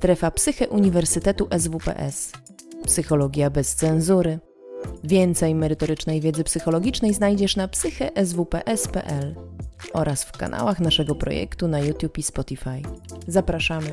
Strefa Psyche Uniwersytetu SWPS. Psychologia bez cenzury. Więcej merytorycznej wiedzy psychologicznej znajdziesz na psycheswps.pl oraz w kanałach naszego projektu na YouTube i Spotify. Zapraszamy!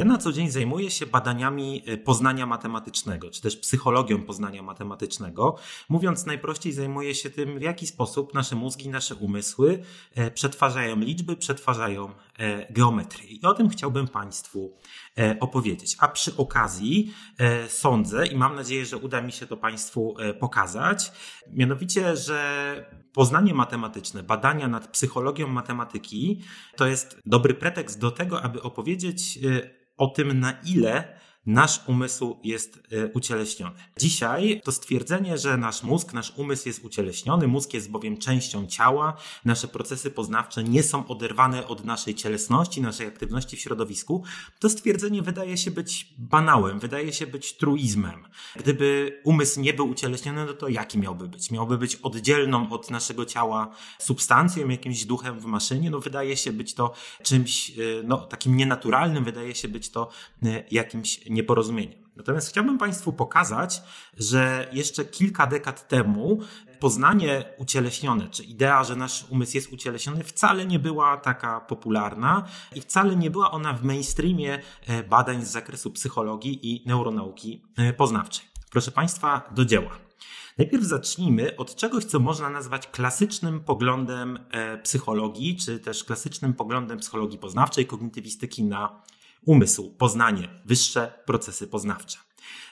Ja na co dzień zajmuję się badaniami y, poznania matematycznego, czy też psychologią poznania matematycznego. Mówiąc najprościej, zajmuję się tym, w jaki sposób nasze mózgi, nasze umysły e, przetwarzają liczby, przetwarzają e, geometrię. I o tym chciałbym Państwu e, opowiedzieć. A przy okazji sądzę i mam nadzieję, że uda mi się to Państwu pokazać, mianowicie, że poznanie matematyczne, badania nad psychologią matematyki to jest dobry pretekst do tego, aby opowiedzieć y, o tym, na ile nasz umysł jest e, ucieleśniony. Dzisiaj to stwierdzenie, że nasz mózg, nasz umysł jest ucieleśniony, mózg jest bowiem częścią ciała, nasze procesy poznawcze nie są oderwane od naszej cielesności, naszej aktywności w środowisku, to stwierdzenie wydaje się być banałem, wydaje się być truizmem. Gdyby umysł nie był ucieleśniony, no to jaki miałby być? Miałby być oddzielną od naszego ciała substancją, jakimś duchem w maszynie? No wydaje się być to czymś e, no, takim nienaturalnym, wydaje się być to e, jakimś nieporozumieniem. Natomiast chciałbym Państwu pokazać, że jeszcze kilka dekad temu poznanie ucieleśnione, czy idea, że nasz umysł jest ucieleśniony, wcale nie była taka popularna i wcale nie była ona w mainstreamie e, badań z zakresu psychologii i neuronauki e, poznawczej. Proszę Państwa, do dzieła. Najpierw zacznijmy od czegoś, co można nazwać klasycznym poglądem e, psychologii, czy też klasycznym poglądem psychologii poznawczej, kognitywistyki na umysł, poznanie, wyższe procesy poznawcze.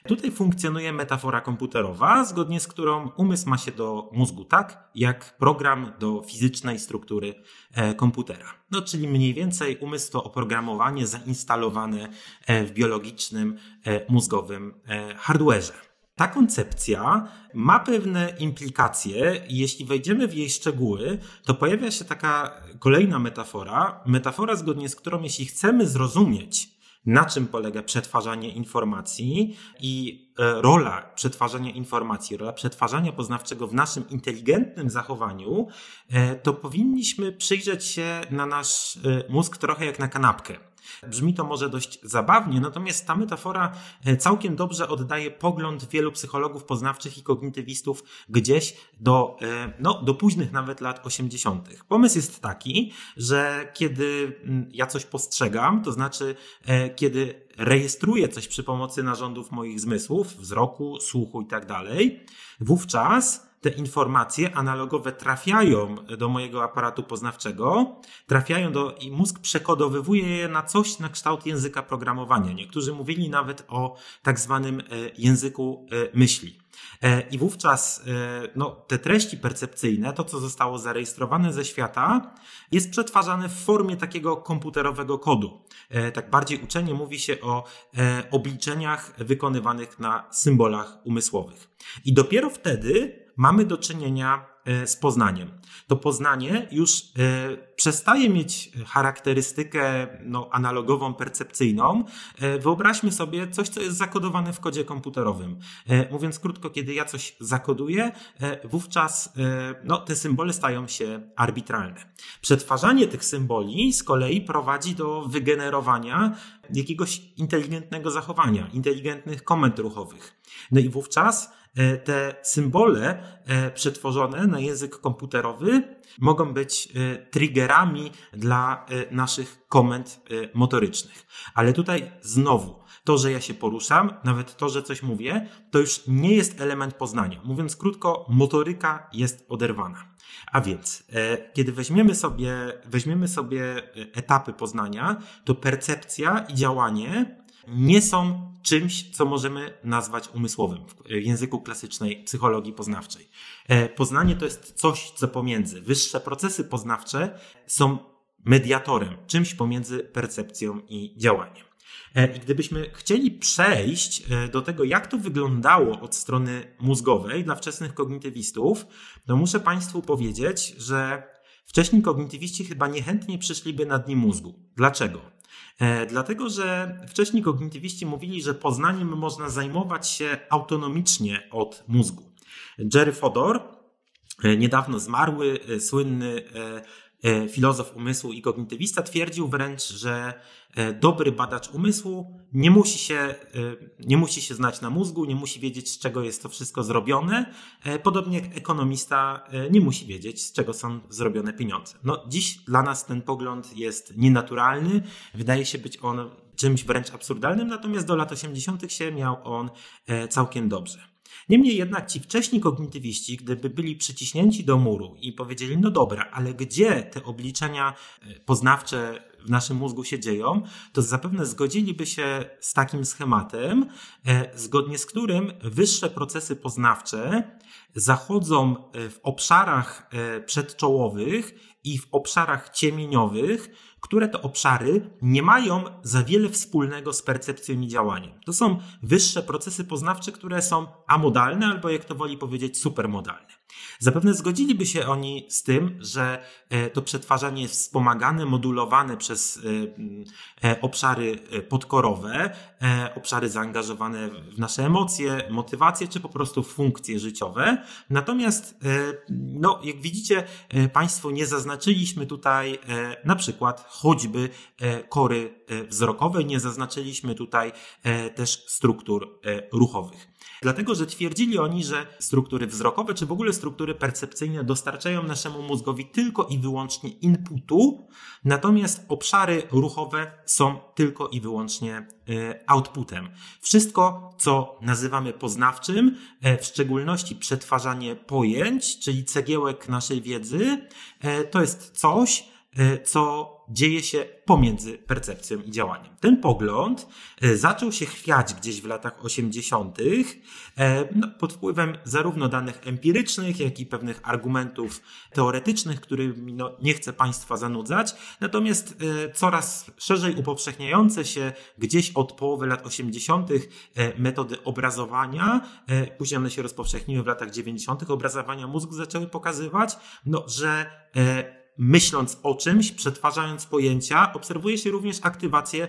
Tutaj funkcjonuje metafora komputerowa, zgodnie z którą umysł ma się do mózgu tak, jak program do fizycznej struktury e, komputera. No, czyli mniej więcej umysł to oprogramowanie zainstalowane e, w biologicznym, e, mózgowym hardwareze. Ta koncepcja ma pewne implikacje i jeśli wejdziemy w jej szczegóły, to pojawia się taka kolejna metafora, metafora zgodnie z którą jeśli chcemy zrozumieć, na czym polega przetwarzanie informacji i e, rola przetwarzania informacji, rola przetwarzania poznawczego w naszym inteligentnym zachowaniu, e, to powinniśmy przyjrzeć się na nasz e, mózg trochę jak na kanapkę. Brzmi to może dość zabawnie, natomiast ta metafora e, całkiem dobrze oddaje pogląd wielu psychologów poznawczych i kognitywistów gdzieś do, e, no, do późnych nawet lat 80. Pomysł jest taki, że kiedy mm, ja coś postrzegam, to znaczy e, kiedy rejestruję coś przy pomocy narządów moich zmysłów, wzroku, słuchu i tak dalej, wówczas te informacje analogowe trafiają do mojego aparatu poznawczego, trafiają do i mózg przekodowywuje je na coś na kształt języka programowania. Niektórzy mówili nawet o tak zwanym e, języku e, myśli. E, I wówczas no, te treści percepcyjne, to co zostało zarejestrowane ze świata, jest przetwarzane w formie takiego komputerowego kodu. Tak bardziej uczenie mówi się o obliczeniach wykonywanych na symbolach umysłowych. I dopiero wtedy mamy do czynienia e, z Poznaniem. To Poznanie już e, przestaje mieć charakterystykę no, analogową, percepcyjną. E, wyobraźmy sobie coś, co jest zakodowane w kodzie komputerowym. Mówiąc krótko, kiedy ja coś zakoduję, wówczas no, te symbole stają się arbitralne. Przetwarzanie tych symboli z kolei prowadzi do wygenerowania jakiegoś inteligentnego zachowania, inteligentnych komend ruchowych. No i wówczas E, te symbole e, przetworzone na język komputerowy mogą być e, triggerami dla naszych komend motorycznych. Ale tutaj znowu, to, że ja się poruszam, nawet to, że coś mówię, to już nie jest element poznania. Mówiąc krótko, motoryka jest oderwana. A więc, kiedy weźmiemy sobie, weźmiemy sobie etapy poznania, to percepcja i działanie nie są czymś, co możemy nazwać umysłowym w języku klasycznej psychologii poznawczej. E, poznanie to jest coś, co pomiędzy. Wyższe procesy poznawcze są mediatorem, czymś pomiędzy percepcją i działaniem. E, I gdybyśmy chcieli przejść e, do tego, jak to wyglądało od strony mózgowej dla wczesnych kognitywistów, to muszę Państwu powiedzieć, że wcześni kognitywiści chyba niechętnie przyszliby na dni mózgu. Dlaczego? E, dlatego, że wcześniej kognitywiści mówili, że poznaniem można zajmować się autonomicznie od mózgu. Jerry Fodor, e, niedawno zmarły, e, słynny E, filozof umysłu i kognitywista, twierdził wręcz, że e, dobry badacz umysłu nie musi się, e, nie musi się znać na mózgu, nie musi wiedzieć, z czego jest to wszystko zrobione, podobnie jak ekonomista nie musi wiedzieć, z czego są zrobione pieniądze. No, dziś dla nas ten pogląd jest nienaturalny, wydaje się być on czymś wręcz absurdalnym, natomiast do lat 80. się miał on całkiem dobrze. Niemniej jednak ci wcześni kognitywiści, gdyby byli przyciśnięci do muru i powiedzieli, no dobra, ale gdzie te obliczenia e, poznawcze w naszym mózgu się dzieją, to zapewne zgodziliby się z takim schematem, e, zgodnie z którym wyższe procesy poznawcze zachodzą e, w obszarach przedczołowych i w obszarach ciemieniowych, które to obszary nie mają za wiele wspólnego z percepcją i działaniem. To są wyższe procesy poznawcze, które są amodalne albo, jak to woli powiedzieć, supermodalne. Zapewne zgodziliby się oni z tym, że e, to przetwarzanie jest wspomagane, modulowane przez e, e, obszary podkorowe, obszary zaangażowane w nasze emocje, motywacje czy po prostu funkcje życiowe. Natomiast, no, jak widzicie, Państwo nie zaznaczyliśmy tutaj na przykład choćby kory wzrokowej, nie zaznaczyliśmy tutaj też struktur ruchowych. Dlatego, że twierdzili oni, że struktury wzrokowe, czy w ogóle struktury percepcyjne dostarczają naszemu mózgowi tylko i wyłącznie inputu, natomiast obszary ruchowe są tylko i wyłącznie e, outputem. Wszystko, co nazywamy poznawczym, e, w szczególności przetwarzanie pojęć, czyli cegiełek naszej wiedzy, e, to jest coś, co dzieje się pomiędzy percepcją i działaniem. Ten pogląd e, zaczął się chwiać gdzieś w latach 80. E, no, pod wpływem zarówno danych empirycznych, jak i pewnych argumentów teoretycznych, którymi no, nie chcę Państwa zanudzać. Natomiast e, coraz szerzej upowszechniające się gdzieś od połowy lat 80. metody obrazowania, później one się rozpowszechniły w latach 90. obrazowania mózgu zaczęły pokazywać, no, że myśląc o czymś, przetwarzając pojęcia, obserwuje się również aktywację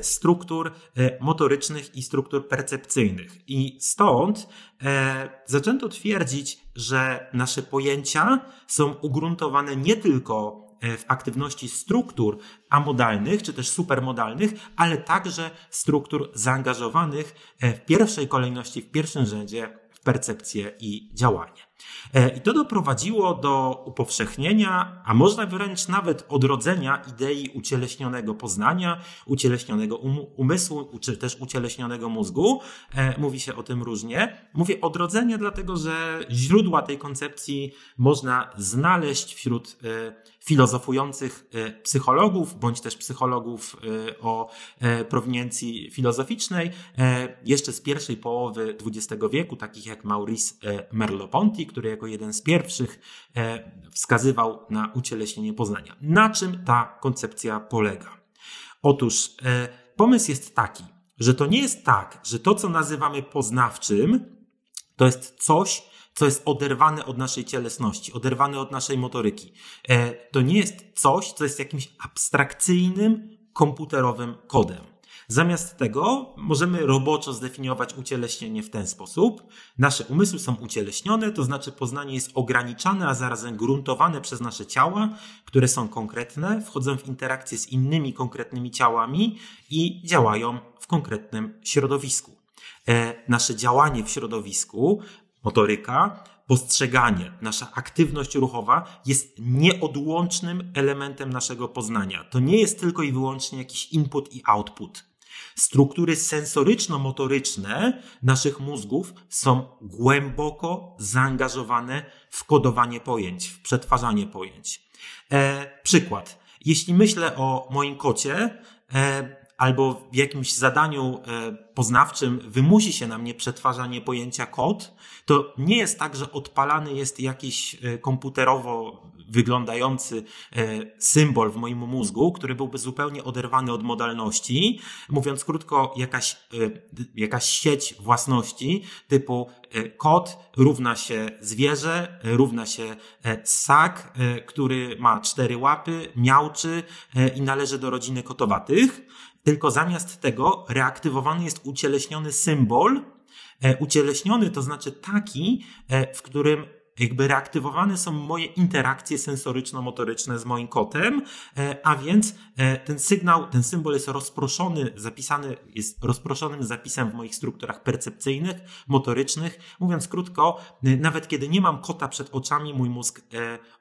struktur e, motorycznych i struktur percepcyjnych. I stąd e, zaczęto twierdzić, że nasze pojęcia są ugruntowane nie tylko e, w aktywności struktur amodalnych czy też supermodalnych, ale także struktur zaangażowanych w pierwszej kolejności, w pierwszym rzędzie w percepcję i działanie. E, I to doprowadziło do upowszechnienia, a można wręcz nawet odrodzenia idei ucieleśnionego poznania, ucieleśnionego um-, umysłu, czy też ucieleśnionego mózgu. E, mówi się o tym różnie. Mówię odrodzenie, dlatego że źródła tej koncepcji można znaleźć wśród e, filozofujących psychologów, bądź też psychologów o prowiniencji filozoficznej, jeszcze z pierwszej połowy XX wieku, takich jak Maurice Merleau-Ponty, który jako jeden z pierwszych e, wskazywał na ucieleśnienie poznania. Na czym ta koncepcja polega? Otóż e, pomysł jest taki, że to nie jest tak, że to, co nazywamy poznawczym, to jest coś, co jest oderwane od naszej cielesności, oderwane od naszej motoryki. E, to nie jest coś, co jest jakimś abstrakcyjnym, komputerowym kodem. Zamiast tego możemy roboczo zdefiniować ucieleśnienie w ten sposób. Nasze umysły są ucieleśnione, to znaczy poznanie jest ograniczane, a zarazem gruntowane przez nasze ciała, które są konkretne, wchodzą w interakcję z innymi konkretnymi ciałami i działają w konkretnym środowisku. E, nasze działanie w środowisku, motoryka, postrzeganie, nasza aktywność ruchowa jest nieodłącznym elementem naszego poznania. To nie jest tylko i wyłącznie jakiś input i output. Struktury sensoryczno-motoryczne naszych mózgów są głęboko zaangażowane w kodowanie pojęć, w przetwarzanie pojęć. E, przykład. Jeśli myślę o moim kocie, e, albo w jakimś zadaniu e, poznawczym wymusi się na mnie przetwarzanie pojęcia kod, to nie jest tak, że odpalany jest jakiś e, komputerowo wyglądający e, symbol w moim mózgu, który byłby zupełnie oderwany od modalności. Mówiąc krótko, jakaś, jakaś sieć własności typu kot równa się zwierzę, równa się ssak, który ma cztery łapy, miałczy i należy do rodziny kotowatych tylko zamiast tego reaktywowany jest ucieleśniony symbol. E, ucieleśniony to znaczy taki, e, w którym jakby reaktywowane są moje interakcje sensoryczno-motoryczne z moim kotem, e, a więc ten sygnał, ten symbol jest rozproszony, zapisany, jest rozproszonym zapisem w moich strukturach percepcyjnych, motorycznych. Mówiąc krótko, nawet kiedy nie mam kota przed oczami, mój mózg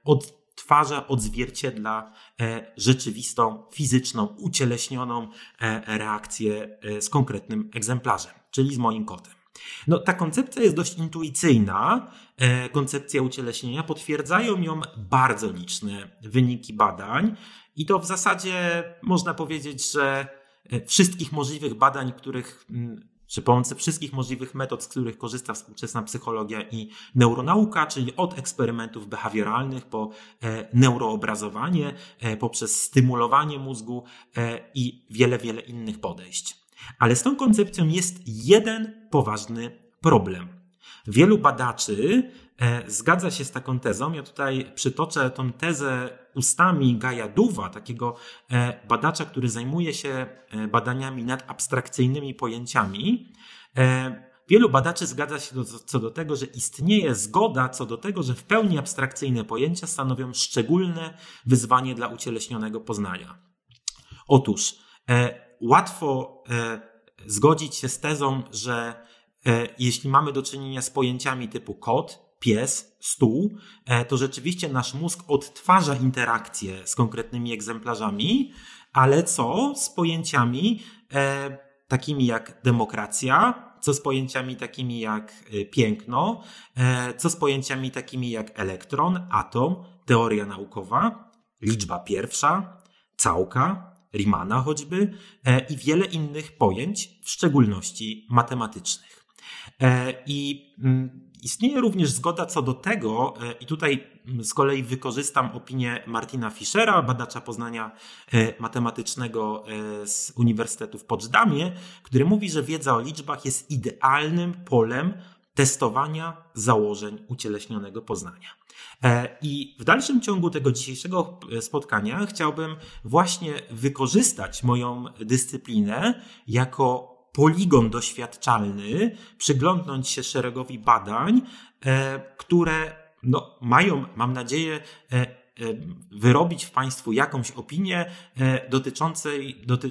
od odtwarza, odzwierciedla e, rzeczywistą, fizyczną, ucieleśnioną e, reakcję e, z konkretnym egzemplarzem, czyli z moim kotem. No, ta koncepcja jest dość intuicyjna, koncepcja ucieleśnienia, potwierdzają ją bardzo liczne wyniki badań i to w zasadzie można powiedzieć, że wszystkich możliwych badań, których przy pomocy wszystkich możliwych metod, z których korzysta współczesna psychologia i neuronauka, czyli od eksperymentów behawioralnych po e, neuroobrazowanie, e, poprzez stymulowanie mózgu e, i wiele, wiele innych podejść. Ale z tą koncepcją jest jeden poważny problem. Wielu badaczy E, zgadza się z taką tezą. Ja tutaj przytoczę tą tezę ustami Duwa, takiego e, badacza, który zajmuje się e, badaniami nad abstrakcyjnymi pojęciami. Wielu badaczy zgadza się do, co do tego, że istnieje zgoda co do tego, że w pełni abstrakcyjne pojęcia stanowią szczególne wyzwanie dla ucieleśnionego poznania. Otóż e, łatwo e, zgodzić się z tezą, że e, jeśli mamy do czynienia z pojęciami typu kod, pies, stół, e, to rzeczywiście nasz mózg odtwarza interakcje z konkretnymi egzemplarzami, ale co z pojęciami e, takimi jak demokracja, co z pojęciami takimi jak e, piękno, e, co z pojęciami takimi jak elektron, atom, teoria naukowa, liczba pierwsza, całka, Riemana choćby e, i wiele innych pojęć, w szczególności matematycznych. E, I mm, Istnieje również zgoda co do tego, e, i tutaj mm, z kolei wykorzystam opinię Martina Fischera, badacza poznania e, matematycznego e, z Uniwersytetu w Poczdamie, który mówi, że wiedza o liczbach jest idealnym polem testowania założeń ucieleśnionego poznania. I w dalszym ciągu tego dzisiejszego spotkania chciałbym właśnie wykorzystać moją dyscyplinę jako poligon doświadczalny, przyglądnąć się szeregowi badań, e, które no, mają, mam nadzieję, e, e, wyrobić w Państwu jakąś opinię doty,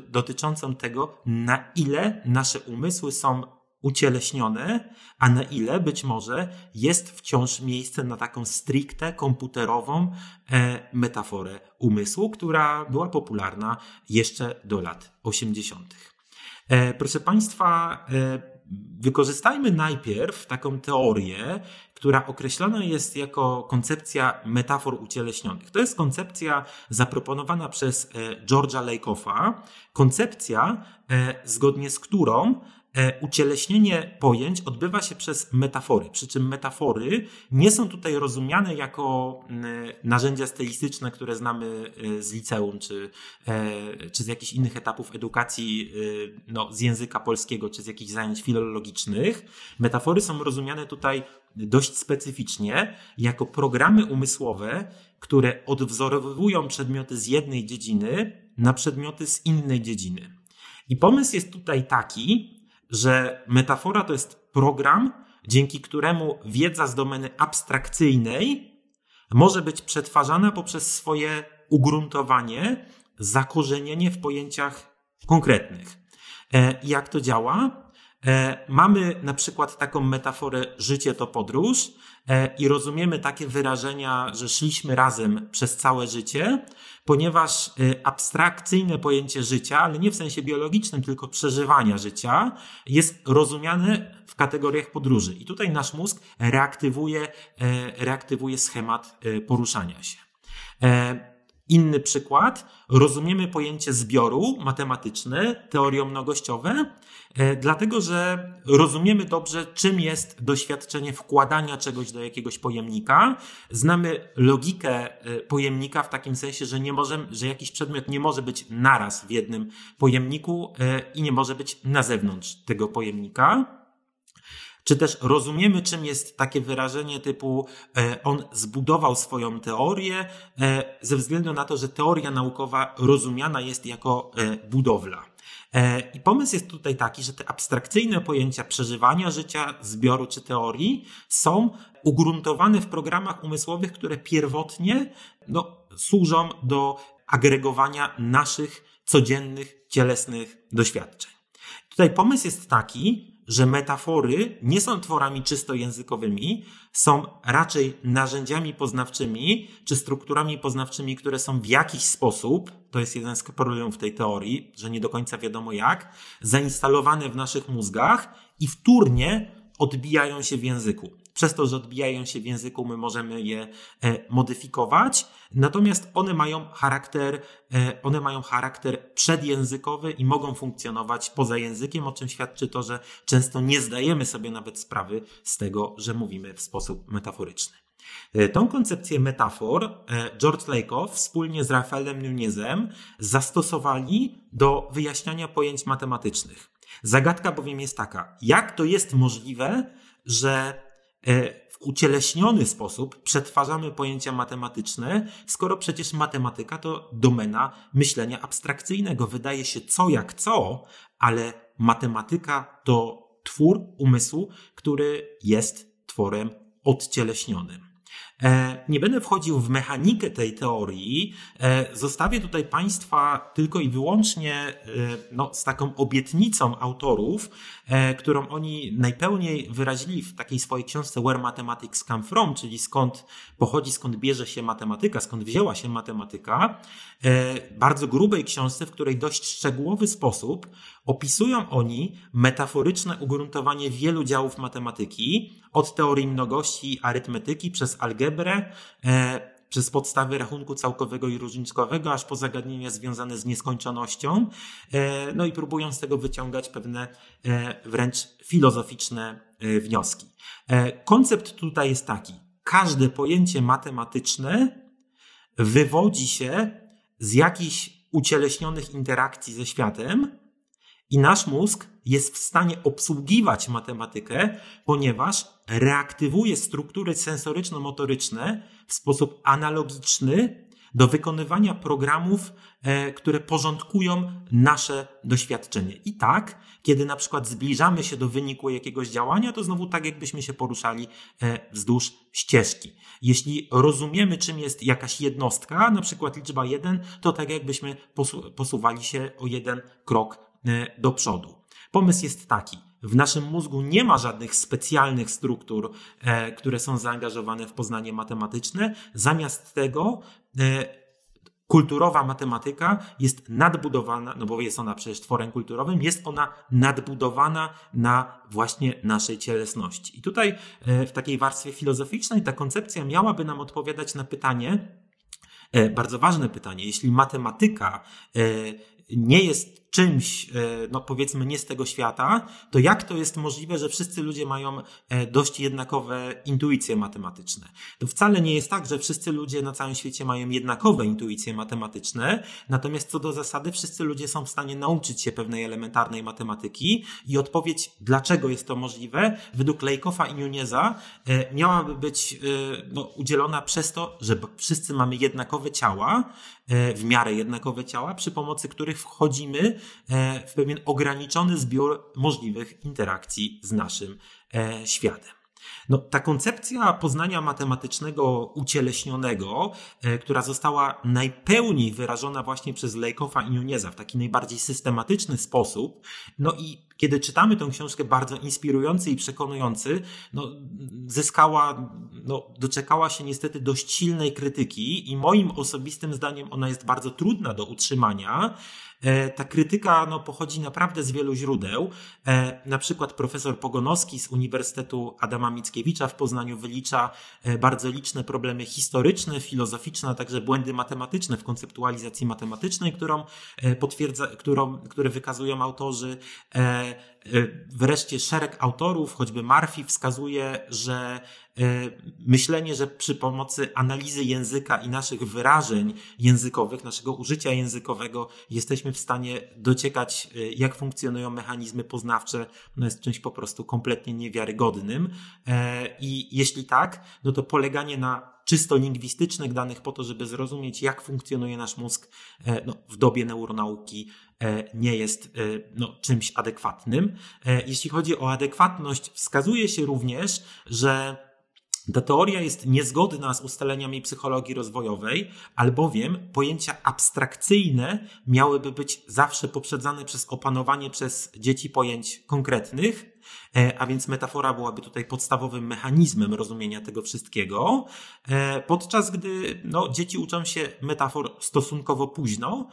dotyczącą tego, na ile nasze umysły są ucieleśnione, a na ile być może jest wciąż miejsce na taką stricte komputerową metaforę umysłu, która była popularna jeszcze do lat 80. E, proszę Państwa, e, wykorzystajmy najpierw taką teorię, która określana jest jako koncepcja metafor ucieleśnionych. To jest koncepcja zaproponowana przez e, George'a Lakoffa, koncepcja zgodnie z którą E, ucieleśnienie pojęć odbywa się przez metafory, przy czym metafory nie są tutaj rozumiane jako mm, narzędzia stylistyczne, które znamy e, z liceum czy, e, czy z jakichś innych etapów edukacji no, z języka polskiego czy z jakichś zajęć filologicznych. Metafory są rozumiane tutaj dość specyficznie jako programy umysłowe, które odwzorowują przedmioty z jednej dziedziny na przedmioty z innej dziedziny. I pomysł jest tutaj taki, że metafora to jest program, dzięki któremu wiedza z domeny abstrakcyjnej może być przetwarzana poprzez swoje ugruntowanie, zakorzenienie w pojęciach konkretnych. E, jak to działa? E, mamy na przykład taką metaforę życie to podróż e, i rozumiemy takie wyrażenia, że szliśmy razem przez całe życie, ponieważ y, abstrakcyjne pojęcie życia, ale nie w sensie biologicznym, tylko przeżywania życia, jest rozumiane w kategoriach podróży. I tutaj nasz mózg reaktywuje, e, reaktywuje schemat e, poruszania się. E, Inny przykład, rozumiemy pojęcie zbioru matematyczne, teorie mnogościowe, e, dlatego że rozumiemy dobrze, czym jest doświadczenie wkładania czegoś do jakiegoś pojemnika. Znamy logikę e, pojemnika w takim sensie, że, nie możemy, że jakiś przedmiot nie może być naraz w jednym pojemniku e, i nie może być na zewnątrz tego pojemnika. Czy też rozumiemy, czym jest takie wyrażenie typu e, on zbudował swoją teorię e, ze względu na to, że teoria naukowa rozumiana jest jako e, budowla. I pomysł jest tutaj taki, że te abstrakcyjne pojęcia przeżywania życia, zbioru czy teorii są ugruntowane w programach umysłowych, które pierwotnie no, służą do agregowania naszych codziennych, cielesnych doświadczeń. Tutaj pomysł jest taki, że metafory nie są tworami czysto językowymi, są raczej narzędziami poznawczymi czy strukturami poznawczymi, które są w jakiś sposób, to jest jeden z problemów tej teorii, że nie do końca wiadomo jak, zainstalowane w naszych mózgach i wtórnie odbijają się w języku przez to, że odbijają się w języku, my możemy je e, modyfikować. Natomiast one mają charakter, e, one mają charakter przedjęzykowy i mogą funkcjonować poza językiem, o czym świadczy to, że często nie zdajemy sobie nawet sprawy z tego, że mówimy w sposób metaforyczny. E, tą koncepcję metafor George Lakoff wspólnie z Rafaelem Nunezem zastosowali do wyjaśniania pojęć matematycznych. Zagadka bowiem jest taka, jak to jest możliwe, że E, w ucieleśniony sposób przetwarzamy pojęcia matematyczne, skoro przecież matematyka to domena myślenia abstrakcyjnego. Wydaje się co jak co, ale matematyka to twór umysłu, który jest tworem odcieleśnionym. E, nie będę wchodził w mechanikę tej teorii. E, zostawię tutaj Państwa tylko i wyłącznie e, no, z taką obietnicą autorów, którą oni najpełniej wyrazili w takiej swojej książce Where Mathematics Come From, czyli skąd pochodzi, skąd bierze się matematyka, skąd wzięła się matematyka. Bardzo grubej książce, w której dość szczegółowy sposób Opisują oni metaforyczne ugruntowanie wielu działów matematyki, od teorii mnogości i arytmetyki przez algebrę, e, przez podstawy rachunku całkowego i różniczkowego, aż po zagadnienia związane z nieskończonością, e, no i próbują z tego wyciągać pewne e, wręcz filozoficzne e, wnioski. E, koncept tutaj jest taki. Każde pojęcie matematyczne wywodzi się z jakichś ucieleśnionych interakcji ze światem, i nasz mózg jest w stanie obsługiwać matematykę, ponieważ reaktywuje struktury sensoryczno-motoryczne w sposób analogiczny do wykonywania programów, e, które porządkują nasze doświadczenie. I tak, kiedy na przykład zbliżamy się do wyniku jakiegoś działania, to znowu tak, jakbyśmy się poruszali e, wzdłuż ścieżki. Jeśli rozumiemy, czym jest jakaś jednostka, na przykład liczba 1, to tak, jakbyśmy posuwali się o jeden krok E, do przodu. Pomysł jest taki. W naszym mózgu nie ma żadnych specjalnych struktur, e, które są zaangażowane w poznanie matematyczne. Zamiast tego e, kulturowa matematyka jest nadbudowana, no bo jest ona przecież tworem kulturowym, jest ona nadbudowana na właśnie naszej cielesności. I tutaj w takiej warstwie filozoficznej ta koncepcja miałaby nam odpowiadać na pytanie, bardzo ważne pytanie, jeśli matematyka nie jest czymś, e, no powiedzmy, nie z tego świata, to jak to jest możliwe, że wszyscy ludzie mają e, dość jednakowe intuicje matematyczne? To no wcale nie jest tak, że wszyscy ludzie na całym świecie mają jednakowe intuicje matematyczne, natomiast co do zasady, wszyscy ludzie są w stanie nauczyć się pewnej elementarnej matematyki i odpowiedź, dlaczego jest to możliwe, według Lejkofa i Nuneza e, miałaby być no, udzielona przez to, że wszyscy mamy jednakowe ciała, w miarę jednakowe ciała, przy pomocy których wchodzimy E, w pewien ograniczony zbiór możliwych interakcji z naszym e, światem. No, ta koncepcja poznania matematycznego ucieleśnionego, e, która została najpełniej wyrażona właśnie przez Lejkowa i Junieza w taki najbardziej systematyczny sposób, no i kiedy czytamy tę książkę bardzo inspirujący i przekonujący, no, zyskała, no, doczekała się niestety dość silnej krytyki i moim osobistym zdaniem ona jest bardzo trudna do utrzymania, E, ta krytyka no, pochodzi naprawdę z wielu źródeł. E, na przykład profesor Pogonowski z Uniwersytetu Adama Mickiewicza w Poznaniu wylicza e, bardzo liczne problemy historyczne, filozoficzne, a także błędy matematyczne w konceptualizacji matematycznej, którą potwierdza, którą, które wykazują autorzy. Y, wreszcie szereg autorów, choćby Murphy, wskazuje, że y, myślenie, że przy pomocy analizy języka i naszych wyrażeń językowych, naszego użycia językowego, jesteśmy w stanie dociekać, y, jak funkcjonują mechanizmy poznawcze, no jest czymś po prostu kompletnie niewiarygodnym. E, I jeśli tak, no to poleganie na czysto lingwistycznych danych po to, żeby zrozumieć, jak funkcjonuje nasz mózg e, no, w dobie neuronauki E, nie jest e, no, czymś adekwatnym. E, jeśli chodzi o adekwatność, wskazuje się również, że ta teoria jest niezgodna z ustaleniami psychologii rozwojowej, albowiem pojęcia abstrakcyjne miałyby być zawsze poprzedzane przez opanowanie przez dzieci pojęć konkretnych, a więc metafora byłaby tutaj podstawowym mechanizmem rozumienia tego wszystkiego, podczas gdy no, dzieci uczą się metafor stosunkowo późno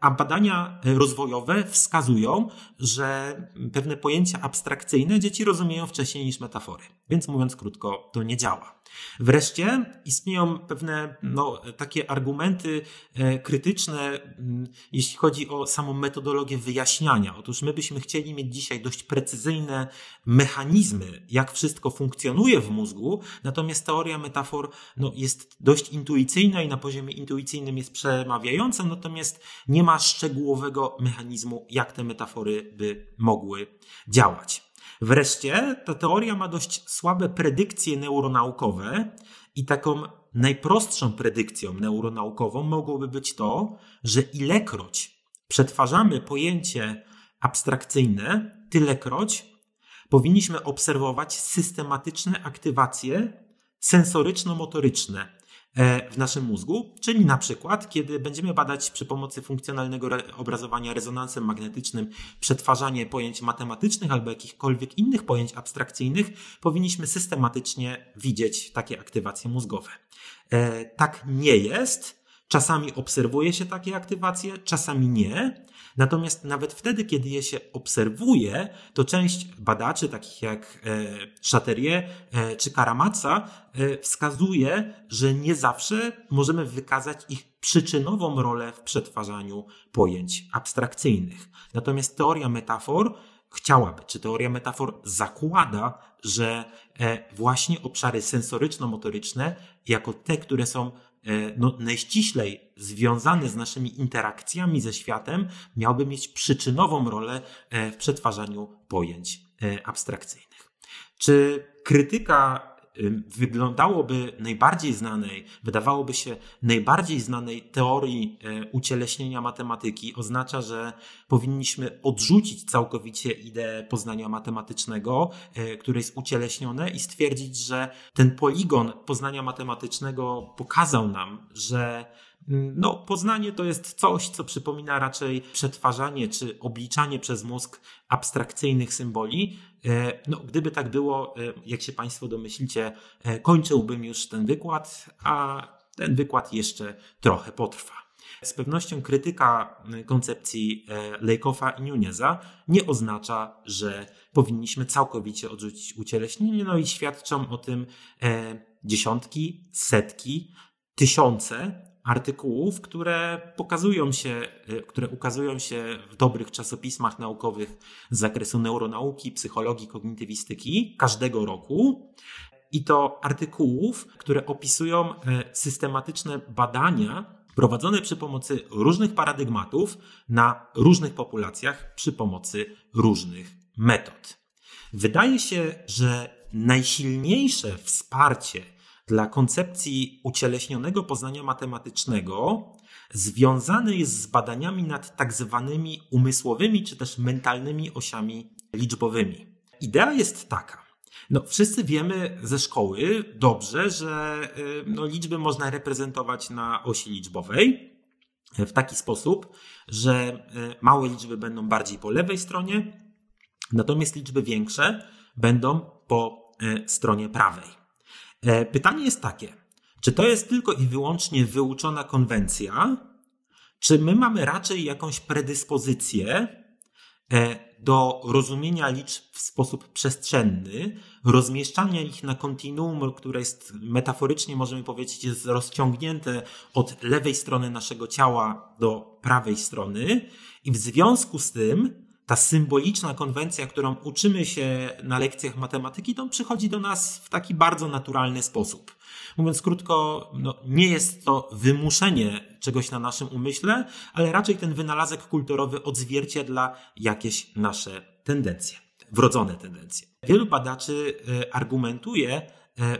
a badania e, rozwojowe wskazują, że pewne pojęcia abstrakcyjne dzieci rozumieją wcześniej niż metafory. Więc mówiąc krótko, to nie działa. Wreszcie istnieją pewne no, takie argumenty e, krytyczne, mm, jeśli chodzi o samą metodologię wyjaśniania. Otóż my byśmy chcieli mieć dzisiaj dość precyzyjne mechanizmy, jak wszystko funkcjonuje w mózgu, natomiast teoria metafor no, jest dość intuicyjna i na poziomie intuicyjnym jest przemawiająca, natomiast nie ma ma szczegółowego mechanizmu, jak te metafory by mogły działać. Wreszcie ta teoria ma dość słabe predykcje neuronaukowe i taką najprostszą predykcją neuronaukową mogłoby być to, że ilekroć przetwarzamy pojęcie abstrakcyjne, tylekroć powinniśmy obserwować systematyczne aktywacje sensoryczno-motoryczne E, w naszym mózgu, czyli na przykład, kiedy będziemy badać przy pomocy funkcjonalnego obrazowania rezonansem magnetycznym przetwarzanie pojęć matematycznych albo jakichkolwiek innych pojęć abstrakcyjnych, powinniśmy systematycznie widzieć takie aktywacje mózgowe. E, tak nie jest. Czasami obserwuje się takie aktywacje, czasami nie. Natomiast nawet wtedy, kiedy je się obserwuje, to część badaczy, takich jak e, Chaterier e, czy Karamaca, e, wskazuje, że nie zawsze możemy wykazać ich przyczynową rolę w przetwarzaniu pojęć abstrakcyjnych. Natomiast teoria metafor chciałaby, czy teoria metafor zakłada, że właśnie obszary sensoryczno-motoryczne, jako te, które są E, no, najściślej związany z naszymi interakcjami ze światem, miałby mieć przyczynową rolę e, w przetwarzaniu pojęć e, abstrakcyjnych. Czy krytyka wyglądałoby najbardziej znanej, wydawałoby się najbardziej znanej teorii e, ucieleśnienia matematyki, oznacza, że powinniśmy odrzucić całkowicie ideę poznania matematycznego, e, które jest ucieleśnione i stwierdzić, że ten poligon poznania matematycznego pokazał nam, że mm, no, poznanie to jest coś, co przypomina raczej przetwarzanie czy obliczanie przez mózg abstrakcyjnych symboli, E, no, gdyby tak było, e, jak się Państwo domyślicie, e, kończyłbym już ten wykład, a ten wykład jeszcze trochę potrwa. Z pewnością krytyka koncepcji Lejkofa i Nuneza nie oznacza, że powinniśmy całkowicie odrzucić ucieleśnienie, no i świadczą o tym dziesiątki, setki, tysiące artykułów, które pokazują się, y, które ukazują się w dobrych czasopismach naukowych z zakresu neuronauki, psychologii, kognitywistyki każdego roku. I to artykułów, które opisują y, systematyczne badania prowadzone przy pomocy różnych paradygmatów na różnych populacjach przy pomocy różnych metod. Wydaje się, że najsilniejsze wsparcie dla koncepcji ucieleśnionego poznania matematycznego związany jest z badaniami nad tak zwanymi umysłowymi czy też mentalnymi osiami liczbowymi. Idea jest taka. No, wszyscy wiemy ze szkoły dobrze, że y, no, liczby można reprezentować na osi liczbowej w taki sposób, że y, małe liczby będą bardziej po lewej stronie, natomiast liczby większe będą po y, stronie prawej. E, pytanie jest takie: czy to jest tylko i wyłącznie wyuczona konwencja, czy my mamy raczej jakąś predyspozycję e, do rozumienia liczb w sposób przestrzenny, rozmieszczania ich na kontinuum, które jest metaforycznie, możemy powiedzieć, jest rozciągnięte od lewej strony naszego ciała do prawej strony, i w związku z tym ta symboliczna konwencja, którą uczymy się na lekcjach matematyki, to przychodzi do nas w taki bardzo naturalny sposób. Mówiąc krótko, no, nie jest to wymuszenie czegoś na naszym umyśle, ale raczej ten wynalazek kulturowy odzwierciedla jakieś nasze tendencje, wrodzone tendencje. Wielu badaczy e, argumentuje e,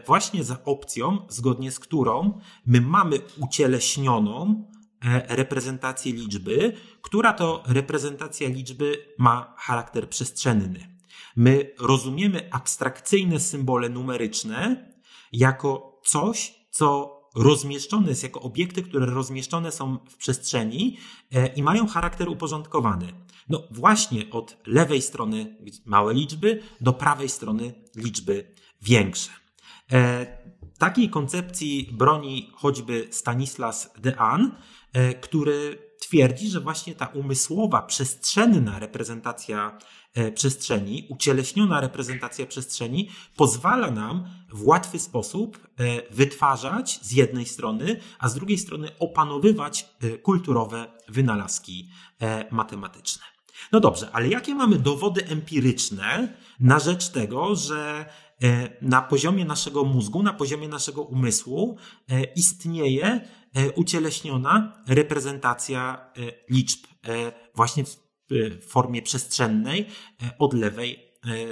właśnie za opcją, zgodnie z którą my mamy ucieleśnioną E, reprezentację liczby, która to reprezentacja liczby ma charakter przestrzenny. My rozumiemy abstrakcyjne symbole numeryczne jako coś, co rozmieszczone jest, jako obiekty, które rozmieszczone są w przestrzeni e, i mają charakter uporządkowany. No właśnie od lewej strony małe liczby do prawej strony liczby większe. E, takiej koncepcji broni choćby Stanislas Dean, e, który twierdzi, że właśnie ta umysłowa, przestrzenna reprezentacja e, przestrzeni, ucieleśniona reprezentacja przestrzeni pozwala nam w łatwy sposób e, wytwarzać z jednej strony, a z drugiej strony opanowywać kulturowe wynalazki matematyczne. No dobrze, ale jakie mamy dowody empiryczne na rzecz tego, że E, na poziomie naszego mózgu, na poziomie naszego umysłu e, istnieje e, ucieleśniona reprezentacja liczb właśnie w formie przestrzennej od lewej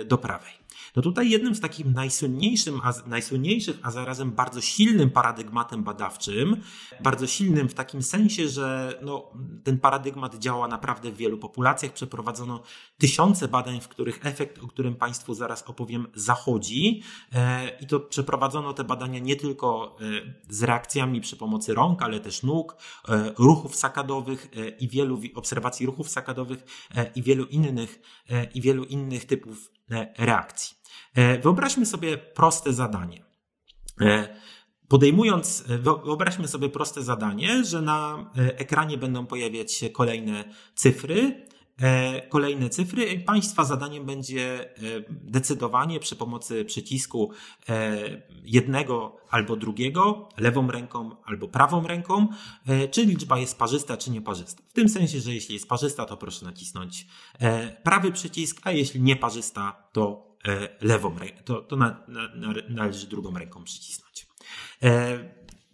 do prawej. No tutaj jednym z takich najsłynniejszym, a, najsłynniejszych, a zarazem bardzo silnym paradygmatem badawczym, bardzo silnym w takim sensie, że no, ten paradygmat działa naprawdę w wielu populacjach. Przeprowadzono tysiące badań, w których efekt, o którym Państwu zaraz opowiem, zachodzi. E, I to przeprowadzono te badania nie tylko e, z reakcjami przy pomocy rąk, ale też nóg, e, ruchów sakadowych i wielu obserwacji ruchów sakadowych i wielu innych, i wielu innych typów reakcji. E, wyobraźmy sobie proste zadanie. E, podejmując, e, wyobraźmy sobie proste zadanie, że na ekranie będą pojawiać się kolejne cyfry, kolejne cyfry. Państwa zadaniem będzie decydowanie przy pomocy przycisku jednego albo drugiego, lewą ręką albo prawą ręką, czy liczba jest parzysta, czy nieparzysta. W tym sensie, że jeśli jest parzysta, to proszę nacisnąć prawy przycisk, a jeśli nieparzysta, to E, lewą ręką, to, to na, na, należy drugą ręką przycisnąć. E,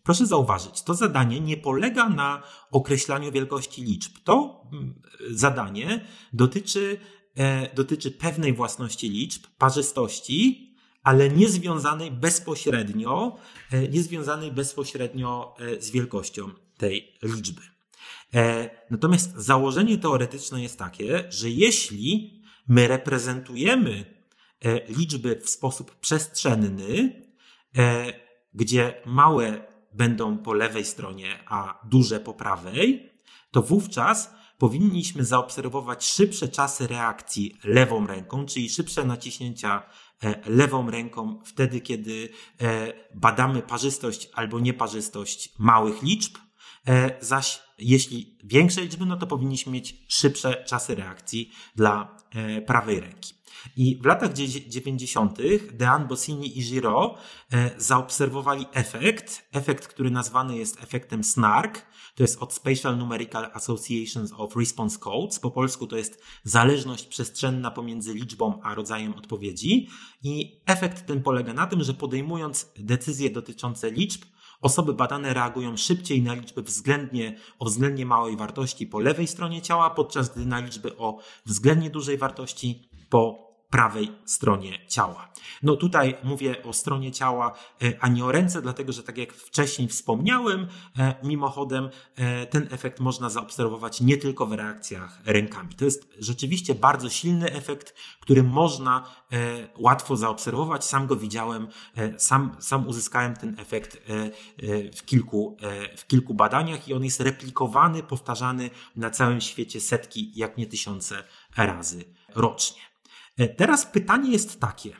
proszę zauważyć, to zadanie nie polega na określaniu wielkości liczb. To mm, zadanie dotyczy, e, dotyczy pewnej własności liczb, parzystości, ale nie związanej bezpośrednio, nie związanej bezpośrednio z wielkością tej liczby. Natomiast założenie teoretyczne jest takie, że jeśli my reprezentujemy E, liczby w sposób przestrzenny, e, gdzie małe będą po lewej stronie, a duże po prawej, to wówczas powinniśmy zaobserwować szybsze czasy reakcji lewą ręką, czyli szybsze naciśnięcia e, lewą ręką wtedy, kiedy badamy parzystość albo nieparzystość małych liczb, zaś jeśli większe liczby, no to powinniśmy mieć szybsze czasy reakcji dla prawej ręki. I w latach 90. Dean Bossini i Giro e, zaobserwowali efekt, efekt, który nazwany jest efektem SNARK, to jest od Spatial Numerical Associations of Response Codes, po polsku to jest zależność przestrzenna pomiędzy liczbą a rodzajem odpowiedzi. I efekt ten polega na tym, że podejmując decyzje dotyczące liczb, Osoby badane reagują szybciej na liczby względnie, o względnie małej wartości po lewej stronie ciała, podczas gdy na liczby o względnie dużej wartości po prawej stronie ciała. No tutaj mówię o stronie ciała, e, a nie o ręce, dlatego że tak jak wcześniej wspomniałem, e, mimochodem e, ten efekt można zaobserwować nie tylko w reakcjach rękami. To jest rzeczywiście bardzo silny efekt, który można łatwo zaobserwować. Sam go widziałem, sam, sam uzyskałem ten efekt w kilku, w kilku badaniach i on jest replikowany, powtarzany na całym świecie setki, jak nie tysiące razy rocznie. E, teraz pytanie jest takie.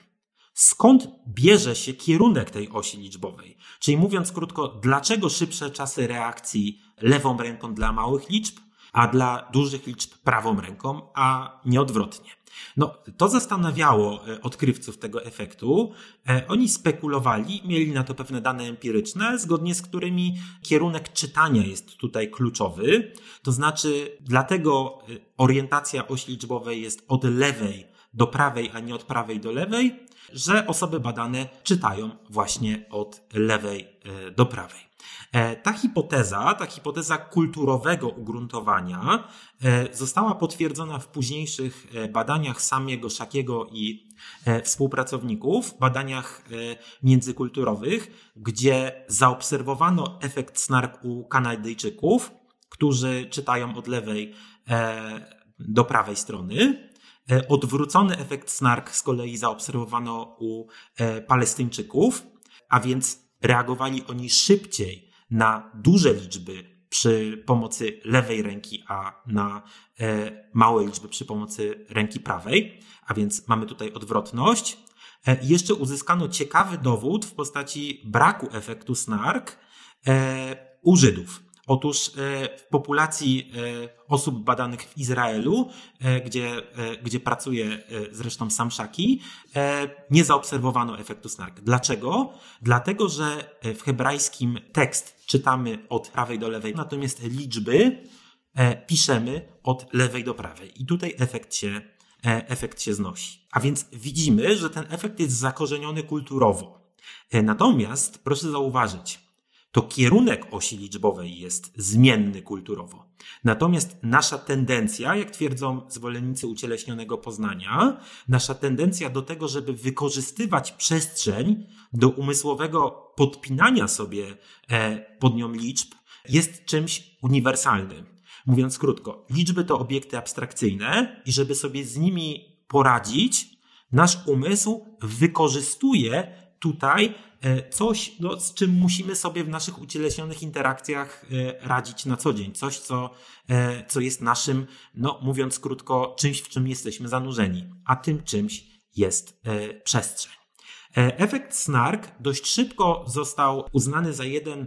Skąd bierze się kierunek tej osi liczbowej? Czyli mówiąc krótko, dlaczego szybsze czasy reakcji lewą ręką dla małych liczb, a dla dużych liczb prawą ręką, a nie odwrotnie? No, to zastanawiało e, odkrywców tego efektu. E, oni spekulowali, mieli na to pewne dane empiryczne, zgodnie z którymi kierunek czytania jest tutaj kluczowy. To znaczy, dlatego orientacja osi liczbowej jest od lewej do prawej, a nie od prawej do lewej, że osoby badane czytają właśnie od lewej e, do prawej. E, ta hipoteza, ta hipoteza kulturowego ugruntowania e, została potwierdzona w późniejszych badaniach samego Szakiego i współpracowników, badaniach międzykulturowych, gdzie zaobserwowano efekt snark u Kanadyjczyków, którzy czytają od lewej do prawej strony, E, odwrócony efekt snark z kolei zaobserwowano u e, Palestyńczyków, a więc reagowali oni szybciej na duże liczby przy pomocy lewej ręki, a na e, małe liczby przy pomocy ręki prawej, a więc mamy tutaj odwrotność. Jeszcze uzyskano ciekawy dowód w postaci braku efektu snark u Żydów. Otóż e, w populacji e, osób badanych w Izraelu, e, gdzie, gdzie pracuje zresztą sam Szaki, nie zaobserwowano efektu snark. Dlaczego? Dlatego, że w hebrajskim tekst czytamy od prawej do lewej, natomiast liczby piszemy od lewej do prawej. I tutaj efekt się, efekt się znosi. A więc widzimy, że ten efekt jest zakorzeniony kulturowo. Natomiast proszę zauważyć, to kierunek osi liczbowej jest zmienny kulturowo. Natomiast nasza tendencja, jak twierdzą zwolennicy ucieleśnionego poznania, nasza tendencja do tego, żeby wykorzystywać przestrzeń do umysłowego podpinania sobie e, pod nią liczb, jest czymś uniwersalnym. Mówiąc krótko, liczby to obiekty abstrakcyjne i żeby sobie z nimi poradzić, nasz umysł wykorzystuje tutaj e, coś, no, z czym musimy sobie w naszych ucieleśnionych interakcjach e, radzić na co dzień. Coś, co, e, co jest naszym, no, mówiąc krótko, czymś, w czym jesteśmy zanurzeni, a tym czymś jest przestrzeń. Efekt snark dość szybko został uznany za jeden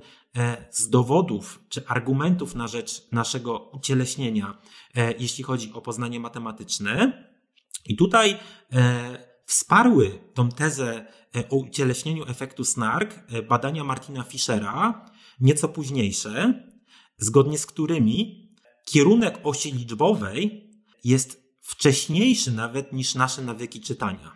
z dowodów czy argumentów na rzecz naszego ucieleśnienia, jeśli chodzi o poznanie matematyczne. I tutaj wsparły tą tezę E, o ucieleśnieniu efektu SNARK e, badania Martina Fischera, nieco późniejsze, zgodnie z którymi kierunek osi liczbowej jest wcześniejszy nawet niż nasze nawyki czytania.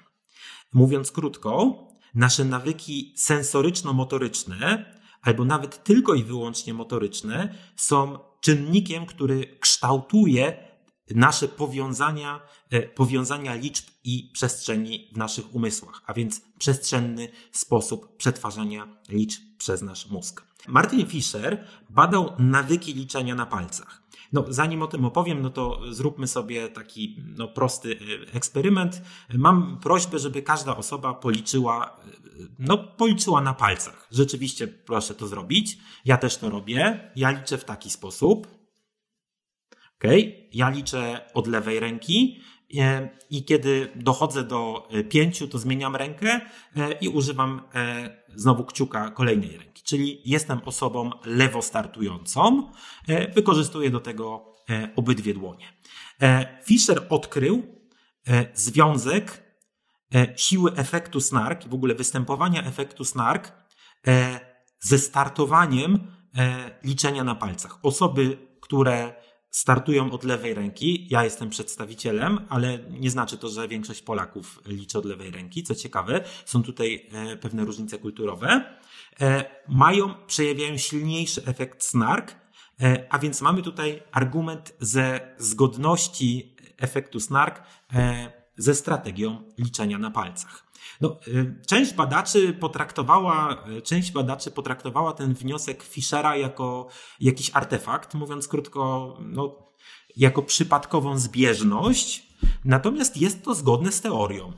Mówiąc krótko, nasze nawyki sensoryczno-motoryczne, albo nawet tylko i wyłącznie motoryczne, są czynnikiem, który kształtuje nasze powiązania, e, powiązania liczb i przestrzeni w naszych umysłach, a więc przestrzenny sposób przetwarzania liczb przez nasz mózg. Martin Fischer badał nawyki liczenia na palcach. No, zanim o tym opowiem, no to zróbmy sobie taki no, prosty e, eksperyment. Mam prośbę, żeby każda osoba policzyła, e, no, policzyła na palcach. Rzeczywiście proszę to zrobić. Ja też to robię. Ja liczę w taki sposób. Ok? Ja liczę od lewej ręki e, i kiedy dochodzę do e, pięciu, to zmieniam rękę e, i używam znowu kciuka kolejnej ręki. Czyli jestem osobą lewo startującą, wykorzystuję do tego obydwie dłonie. Fischer odkrył związek siły efektu snark, w ogóle występowania efektu snark ze startowaniem liczenia na palcach. Osoby, które startują od lewej ręki. Ja jestem przedstawicielem, ale nie znaczy to, że większość Polaków liczy od lewej ręki. Co ciekawe, są tutaj e, pewne różnice kulturowe. E, mają, przejawiają silniejszy efekt snark, e, a więc mamy tutaj argument ze zgodności efektu snark ze strategią liczenia na palcach. No, y, część badaczy potraktowała, y, część badaczy potraktowała ten wniosek Fischera jako jakiś artefakt, mówiąc krótko, no, jako przypadkową zbieżność, natomiast jest to zgodne z teorią.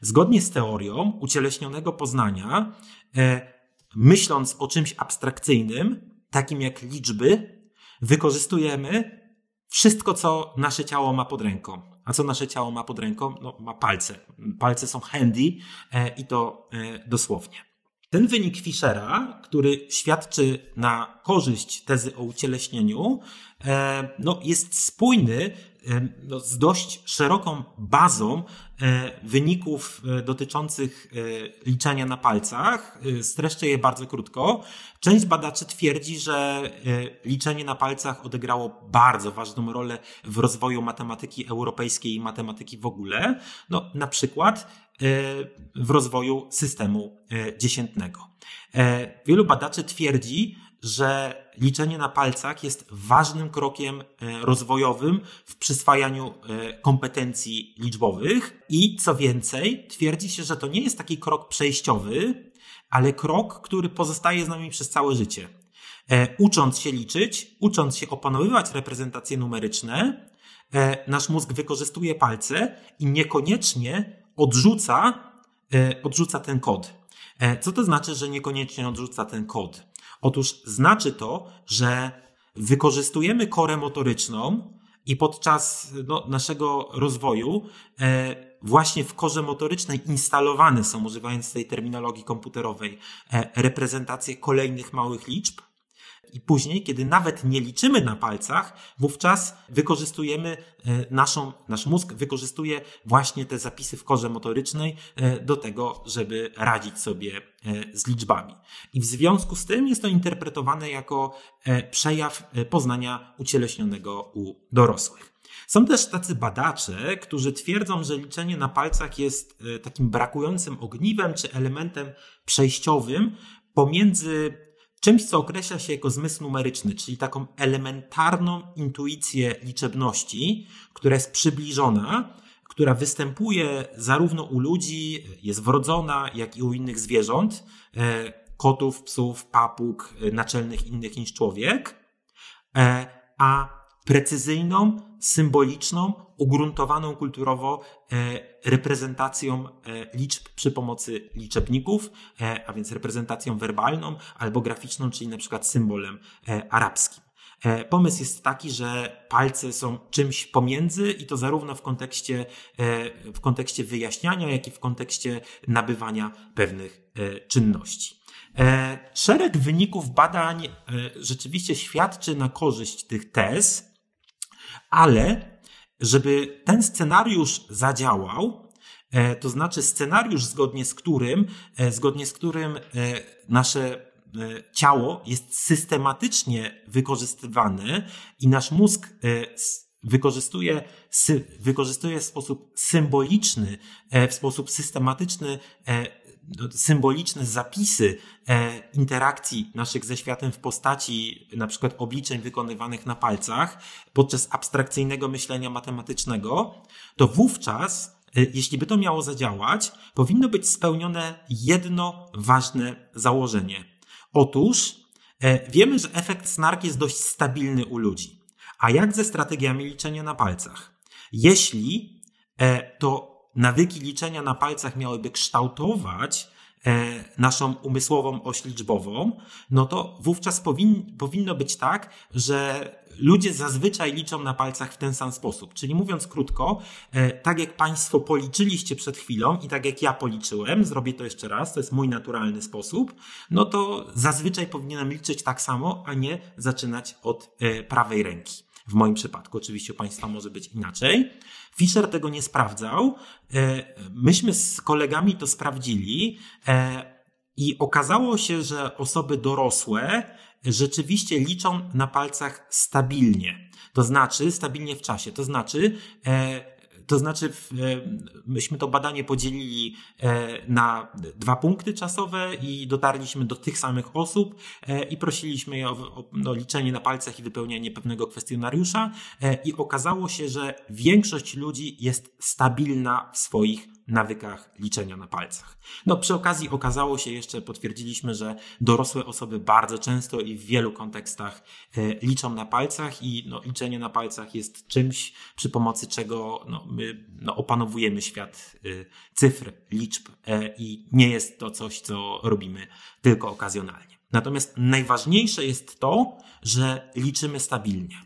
Zgodnie z teorią ucieleśnionego poznania, e, myśląc o czymś abstrakcyjnym, takim jak liczby, wykorzystujemy wszystko, co nasze ciało ma pod ręką a co nasze ciało ma pod ręką? No, ma palce. Palce są handy e, i to e, dosłownie. Ten wynik Fischera, który świadczy na korzyść tezy o ucieleśnieniu, e, no, jest spójny e, no, z dość szeroką bazą e, wyników dotyczących liczenia na palcach. Streszczę je bardzo krótko. Część badaczy twierdzi, że liczenie na palcach odegrało bardzo ważną rolę w rozwoju matematyki europejskiej i matematyki w ogóle. No, na przykład E, w rozwoju systemu e, dziesiętnego. E, wielu badaczy twierdzi, że liczenie na palcach jest ważnym krokiem rozwojowym w przyswajaniu kompetencji liczbowych i co więcej, twierdzi się, że to nie jest taki krok przejściowy, ale krok, który pozostaje z nami przez całe życie. Ucząc się liczyć, ucząc się opanowywać reprezentacje numeryczne, nasz mózg wykorzystuje palce i niekoniecznie odrzuca, e, odrzuca ten kod. E, co to znaczy, że niekoniecznie odrzuca ten kod? Otóż znaczy to, że wykorzystujemy korę motoryczną i podczas no, naszego rozwoju e, właśnie w korze motorycznej instalowane są, używając tej terminologii komputerowej, reprezentacje kolejnych małych liczb, i później, kiedy nawet nie liczymy na palcach, wówczas wykorzystujemy e, naszą, nasz mózg wykorzystuje właśnie te zapisy w korze motorycznej e, do tego, żeby radzić sobie e, z liczbami. I w związku z tym jest to interpretowane jako przejaw poznania ucieleśnionego u dorosłych. Są też tacy badacze, którzy twierdzą, że liczenie na palcach jest takim brakującym ogniwem czy elementem przejściowym pomiędzy czymś, co określa się jako zmysł numeryczny, czyli taką elementarną intuicję liczebności, która jest przybliżona, która występuje zarówno u ludzi, jest wrodzona, jak i u innych zwierząt, e, kotów, psów, papug, e, naczelnych innych niż człowiek, e, a precyzyjną, symboliczną, ugruntowaną kulturowo e, reprezentacją e, liczb przy pomocy liczebników, e, a więc reprezentacją werbalną albo graficzną, czyli na przykład symbolem arabskim. Pomysł jest taki, że palce są czymś pomiędzy i to zarówno w kontekście, w kontekście wyjaśniania, jak i w kontekście nabywania pewnych czynności. Szereg wyników badań rzeczywiście świadczy na korzyść tych tez ale żeby ten scenariusz zadziałał, e, to znaczy scenariusz, zgodnie z którym, e, zgodnie z którym e, nasze ciało jest systematycznie wykorzystywane i nasz mózg wykorzystuje, wykorzystuje w sposób symboliczny, w sposób systematyczny symboliczne zapisy e, interakcji naszych ze światem w postaci na przykład obliczeń wykonywanych na palcach podczas abstrakcyjnego myślenia matematycznego, to wówczas, e, jeśli by to miało zadziałać, powinno być spełnione jedno ważne założenie. Otóż e, wiemy, że efekt snark jest dość stabilny u ludzi. A jak ze strategiami liczenia na palcach? Jeśli to nawyki liczenia na palcach miałyby kształtować e, naszą umysłową oś liczbową, no to wówczas powin, powinno być tak, że ludzie zazwyczaj liczą na palcach w ten sam sposób. Czyli mówiąc krótko, e, tak jak Państwo policzyliście przed chwilą i tak jak ja policzyłem, zrobię to jeszcze raz, to jest mój naturalny sposób, no to zazwyczaj powinienem liczyć tak samo, a nie zaczynać od e, prawej ręki. W moim przypadku oczywiście u Państwa może być inaczej. Fisher tego nie sprawdzał. E, myśmy z kolegami to sprawdzili e, i okazało się, że osoby dorosłe rzeczywiście liczą na palcach stabilnie. To znaczy stabilnie w czasie. To znaczy e, to znaczy, e, myśmy to badanie podzielili e, na dwa punkty czasowe i dotarliśmy do tych samych osób e, i prosiliśmy je o, o no, liczenie na palcach i wypełnianie pewnego kwestionariusza. I okazało się, że większość ludzi jest stabilna w swoich nawykach liczenia na palcach. No przy okazji okazało się jeszcze, potwierdziliśmy, że dorosłe osoby bardzo często i w wielu kontekstach e, liczą na palcach i no, liczenie na palcach jest czymś, przy pomocy czego no, my no, opanowujemy świat e, cyfr, liczb e, i nie jest to coś, co robimy tylko okazjonalnie. Natomiast najważniejsze jest to, że liczymy stabilnie.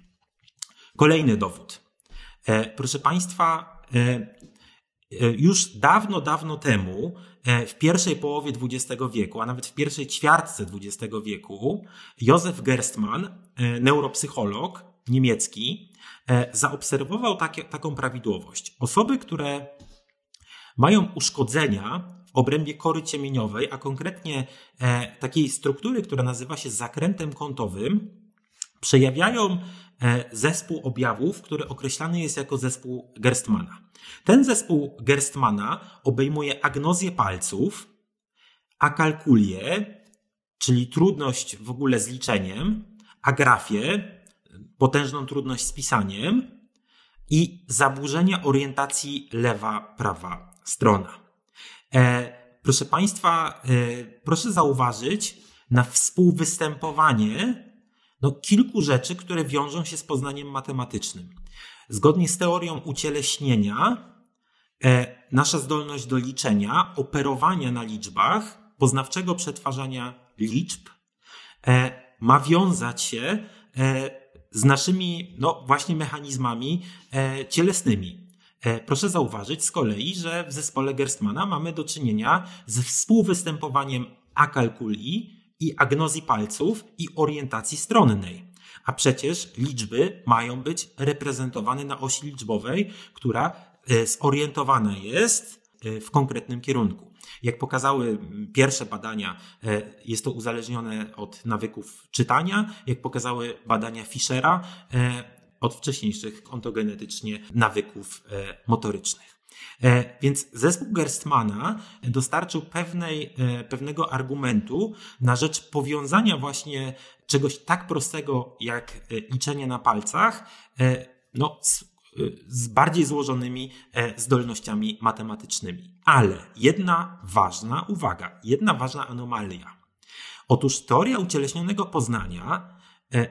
Kolejny dowód. Proszę Państwa, E, już dawno, dawno temu, e, w pierwszej połowie XX wieku, a nawet w pierwszej ćwiartce XX wieku, Józef Gerstmann, e, neuropsycholog niemiecki, zaobserwował takie, taką prawidłowość. Osoby, które mają uszkodzenia w obrębie kory ciemieniowej, a konkretnie takiej struktury, która nazywa się zakrętem kątowym, przejawiają zespół objawów, który określany jest jako zespół Gerstmana. Ten zespół Gerstmana obejmuje agnozję palców, akalkulię, czyli trudność w ogóle z liczeniem, agrafię, potężną trudność z pisaniem i zaburzenia orientacji lewa-prawa strona. E, proszę Państwa, e, proszę zauważyć na współwystępowanie no, kilku rzeczy, które wiążą się z poznaniem matematycznym. Zgodnie z teorią ucieleśnienia, e, nasza zdolność do liczenia, operowania na liczbach, poznawczego przetwarzania liczb e, ma wiązać się e, z naszymi, no właśnie, mechanizmami cielesnymi. Proszę zauważyć z kolei, że w zespole Gerstmana mamy do czynienia ze współwystępowaniem akalkuli i agnozji palców i orientacji stronnej. A przecież liczby mają być reprezentowane na osi liczbowej, która e, zorientowana jest e, w konkretnym kierunku. Jak pokazały pierwsze badania, e, jest to uzależnione od nawyków czytania. Jak pokazały badania Fischera, od wcześniejszych ontogenetycznie nawyków motorycznych. E, więc zespół Gerstmana dostarczył pewnej, e, pewnego argumentu na rzecz powiązania właśnie czegoś tak prostego jak e, liczenie na palcach no, z, z bardziej złożonymi zdolnościami matematycznymi. Ale jedna ważna uwaga, jedna ważna anomalia. Otóż teoria ucieleśnionego poznania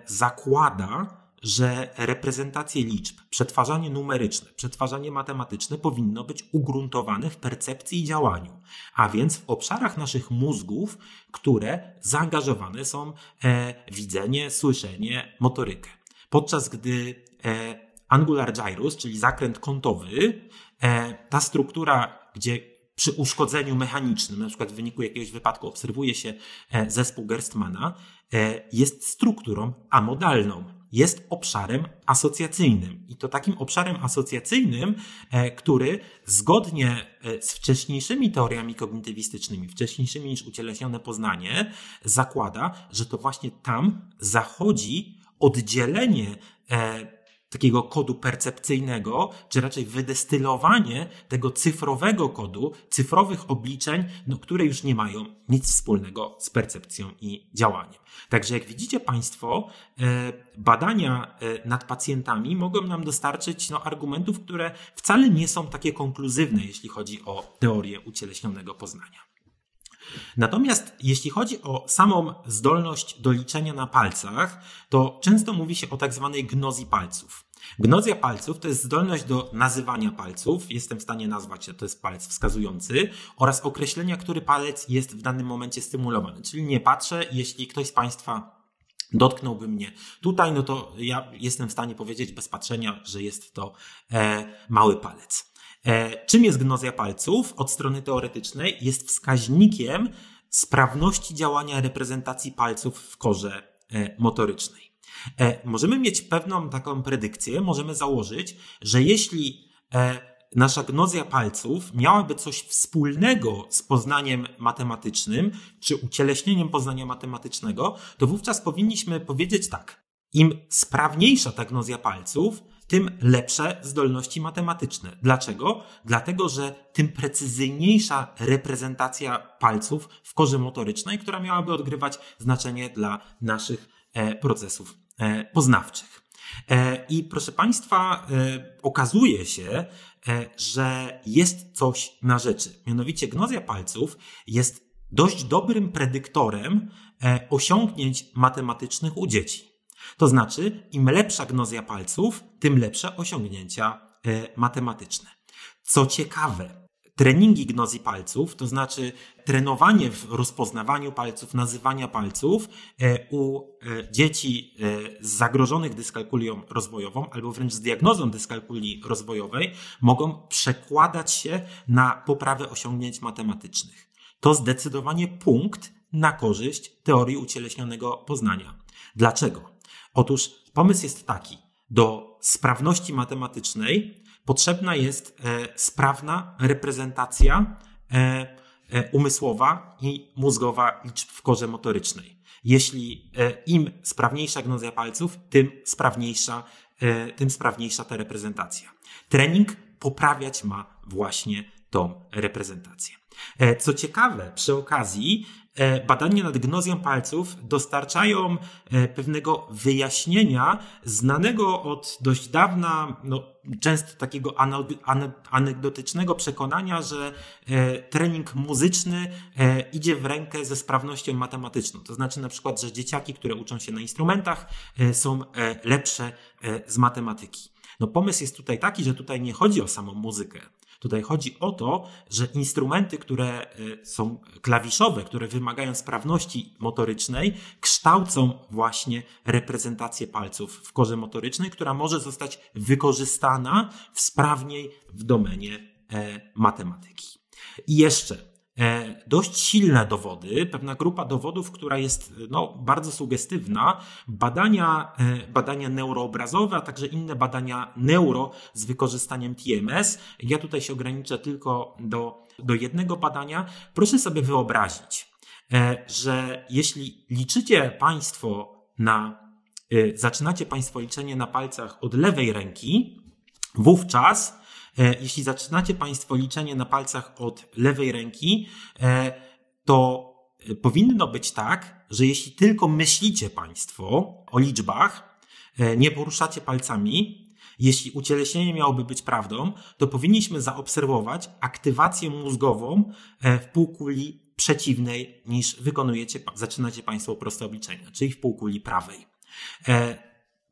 zakłada, że reprezentacje liczb, przetwarzanie numeryczne, przetwarzanie matematyczne powinno być ugruntowane w percepcji i działaniu, a więc w obszarach naszych mózgów, które zaangażowane są w e, widzenie, słyszenie, motorykę. Podczas gdy e, angular gyrus, czyli zakręt kątowy, e, ta struktura, gdzie przy uszkodzeniu mechanicznym, na przykład w wyniku jakiegoś wypadku obserwuje się zespół Gerstmana, jest strukturą amodalną, jest obszarem asocjacyjnym. I to takim obszarem asocjacyjnym, e, który zgodnie e, z wcześniejszymi teoriami kognitywistycznymi, wcześniejszymi niż ucieleśnione poznanie, zakłada, że to właśnie tam zachodzi oddzielenie e, takiego kodu percepcyjnego, czy raczej wydestylowanie tego cyfrowego kodu, cyfrowych obliczeń, no, które już nie mają nic wspólnego z percepcją i działaniem. Także jak widzicie Państwo, e, badania e, nad pacjentami mogą nam dostarczyć no, argumentów, które wcale nie są takie konkluzywne, jeśli chodzi o teorię ucieleśnionego poznania. Natomiast jeśli chodzi o samą zdolność do liczenia na palcach, to często mówi się o tak zwanej gnozji palców. Gnozja palców to jest zdolność do nazywania palców, jestem w stanie nazwać, że to jest palec wskazujący, oraz określenia, który palec jest w danym momencie stymulowany. Czyli nie patrzę, jeśli ktoś z Państwa dotknąłby mnie tutaj, no to ja jestem w stanie powiedzieć bez patrzenia, że jest to e, mały palec. E, czym jest gnozja palców? Od strony teoretycznej jest wskaźnikiem sprawności działania reprezentacji palców w korze e, motorycznej. E, możemy mieć pewną taką predykcję, możemy założyć, że jeśli nasza gnozja palców miałaby coś wspólnego z poznaniem matematycznym, czy ucieleśnieniem poznania matematycznego, to wówczas powinniśmy powiedzieć tak. Im sprawniejsza ta gnozja palców, tym lepsze zdolności matematyczne. Dlaczego? Dlatego, że tym precyzyjniejsza reprezentacja palców w korze motorycznej, która miałaby odgrywać znaczenie dla naszych e, procesów e, poznawczych. E, I proszę Państwa, okazuje się, że jest coś na rzeczy. Mianowicie gnozja palców jest dość dobrym predyktorem osiągnięć matematycznych u dzieci. To znaczy, im lepsza gnozja palców, tym lepsze osiągnięcia e, matematyczne. Co ciekawe, treningi gnozji palców, to znaczy trenowanie w rozpoznawaniu palców, nazywania palców e, u e, dzieci zagrożonych dyskalkulią rozwojową albo wręcz z diagnozą dyskalkulii rozwojowej, mogą przekładać się na poprawę osiągnięć matematycznych. To zdecydowanie punkt na korzyść teorii ucieleśnionego poznania. Dlaczego? Otóż pomysł jest taki: do sprawności matematycznej potrzebna jest e, sprawna reprezentacja e, e, umysłowa i mózgowa liczb w korze motorycznej. Jeśli im sprawniejsza gnozja palców, tym sprawniejsza, tym sprawniejsza ta reprezentacja. Trening poprawiać ma właśnie tą reprezentację. Co ciekawe, przy okazji E, badania nad gnozją palców dostarczają e, pewnego wyjaśnienia znanego od dość dawna, no, często takiego anegdotycznego przekonania, że e, trening muzyczny idzie w rękę ze sprawnością matematyczną. To znaczy na przykład, że dzieciaki, które uczą się na instrumentach, są lepsze z matematyki. No pomysł jest tutaj taki, że tutaj nie chodzi o samą muzykę. Tutaj chodzi o to, że instrumenty, które e, są klawiszowe, które wymagają sprawności motorycznej, kształcą właśnie reprezentację palców w korze motorycznej, która może zostać wykorzystana sprawniej w domenie e, matematyki. I jeszcze E, dość silne dowody, pewna grupa dowodów, która jest e, no, bardzo sugestywna. Badania, e, badania neuroobrazowe, a także inne badania neuro z wykorzystaniem TMS. Ja tutaj się ograniczę tylko do, do jednego badania. Proszę sobie wyobrazić, że jeśli liczycie Państwo na, zaczynacie Państwo liczenie na palcach od lewej ręki, wówczas E, jeśli zaczynacie Państwo liczenie na palcach od lewej ręki, e, to e, powinno być tak, że jeśli tylko myślicie Państwo o liczbach, nie poruszacie palcami, jeśli ucieleśnienie miałoby być prawdą, to powinniśmy zaobserwować aktywację mózgową w półkuli przeciwnej niż wykonujecie, zaczynacie Państwo proste obliczenia, czyli w półkuli prawej.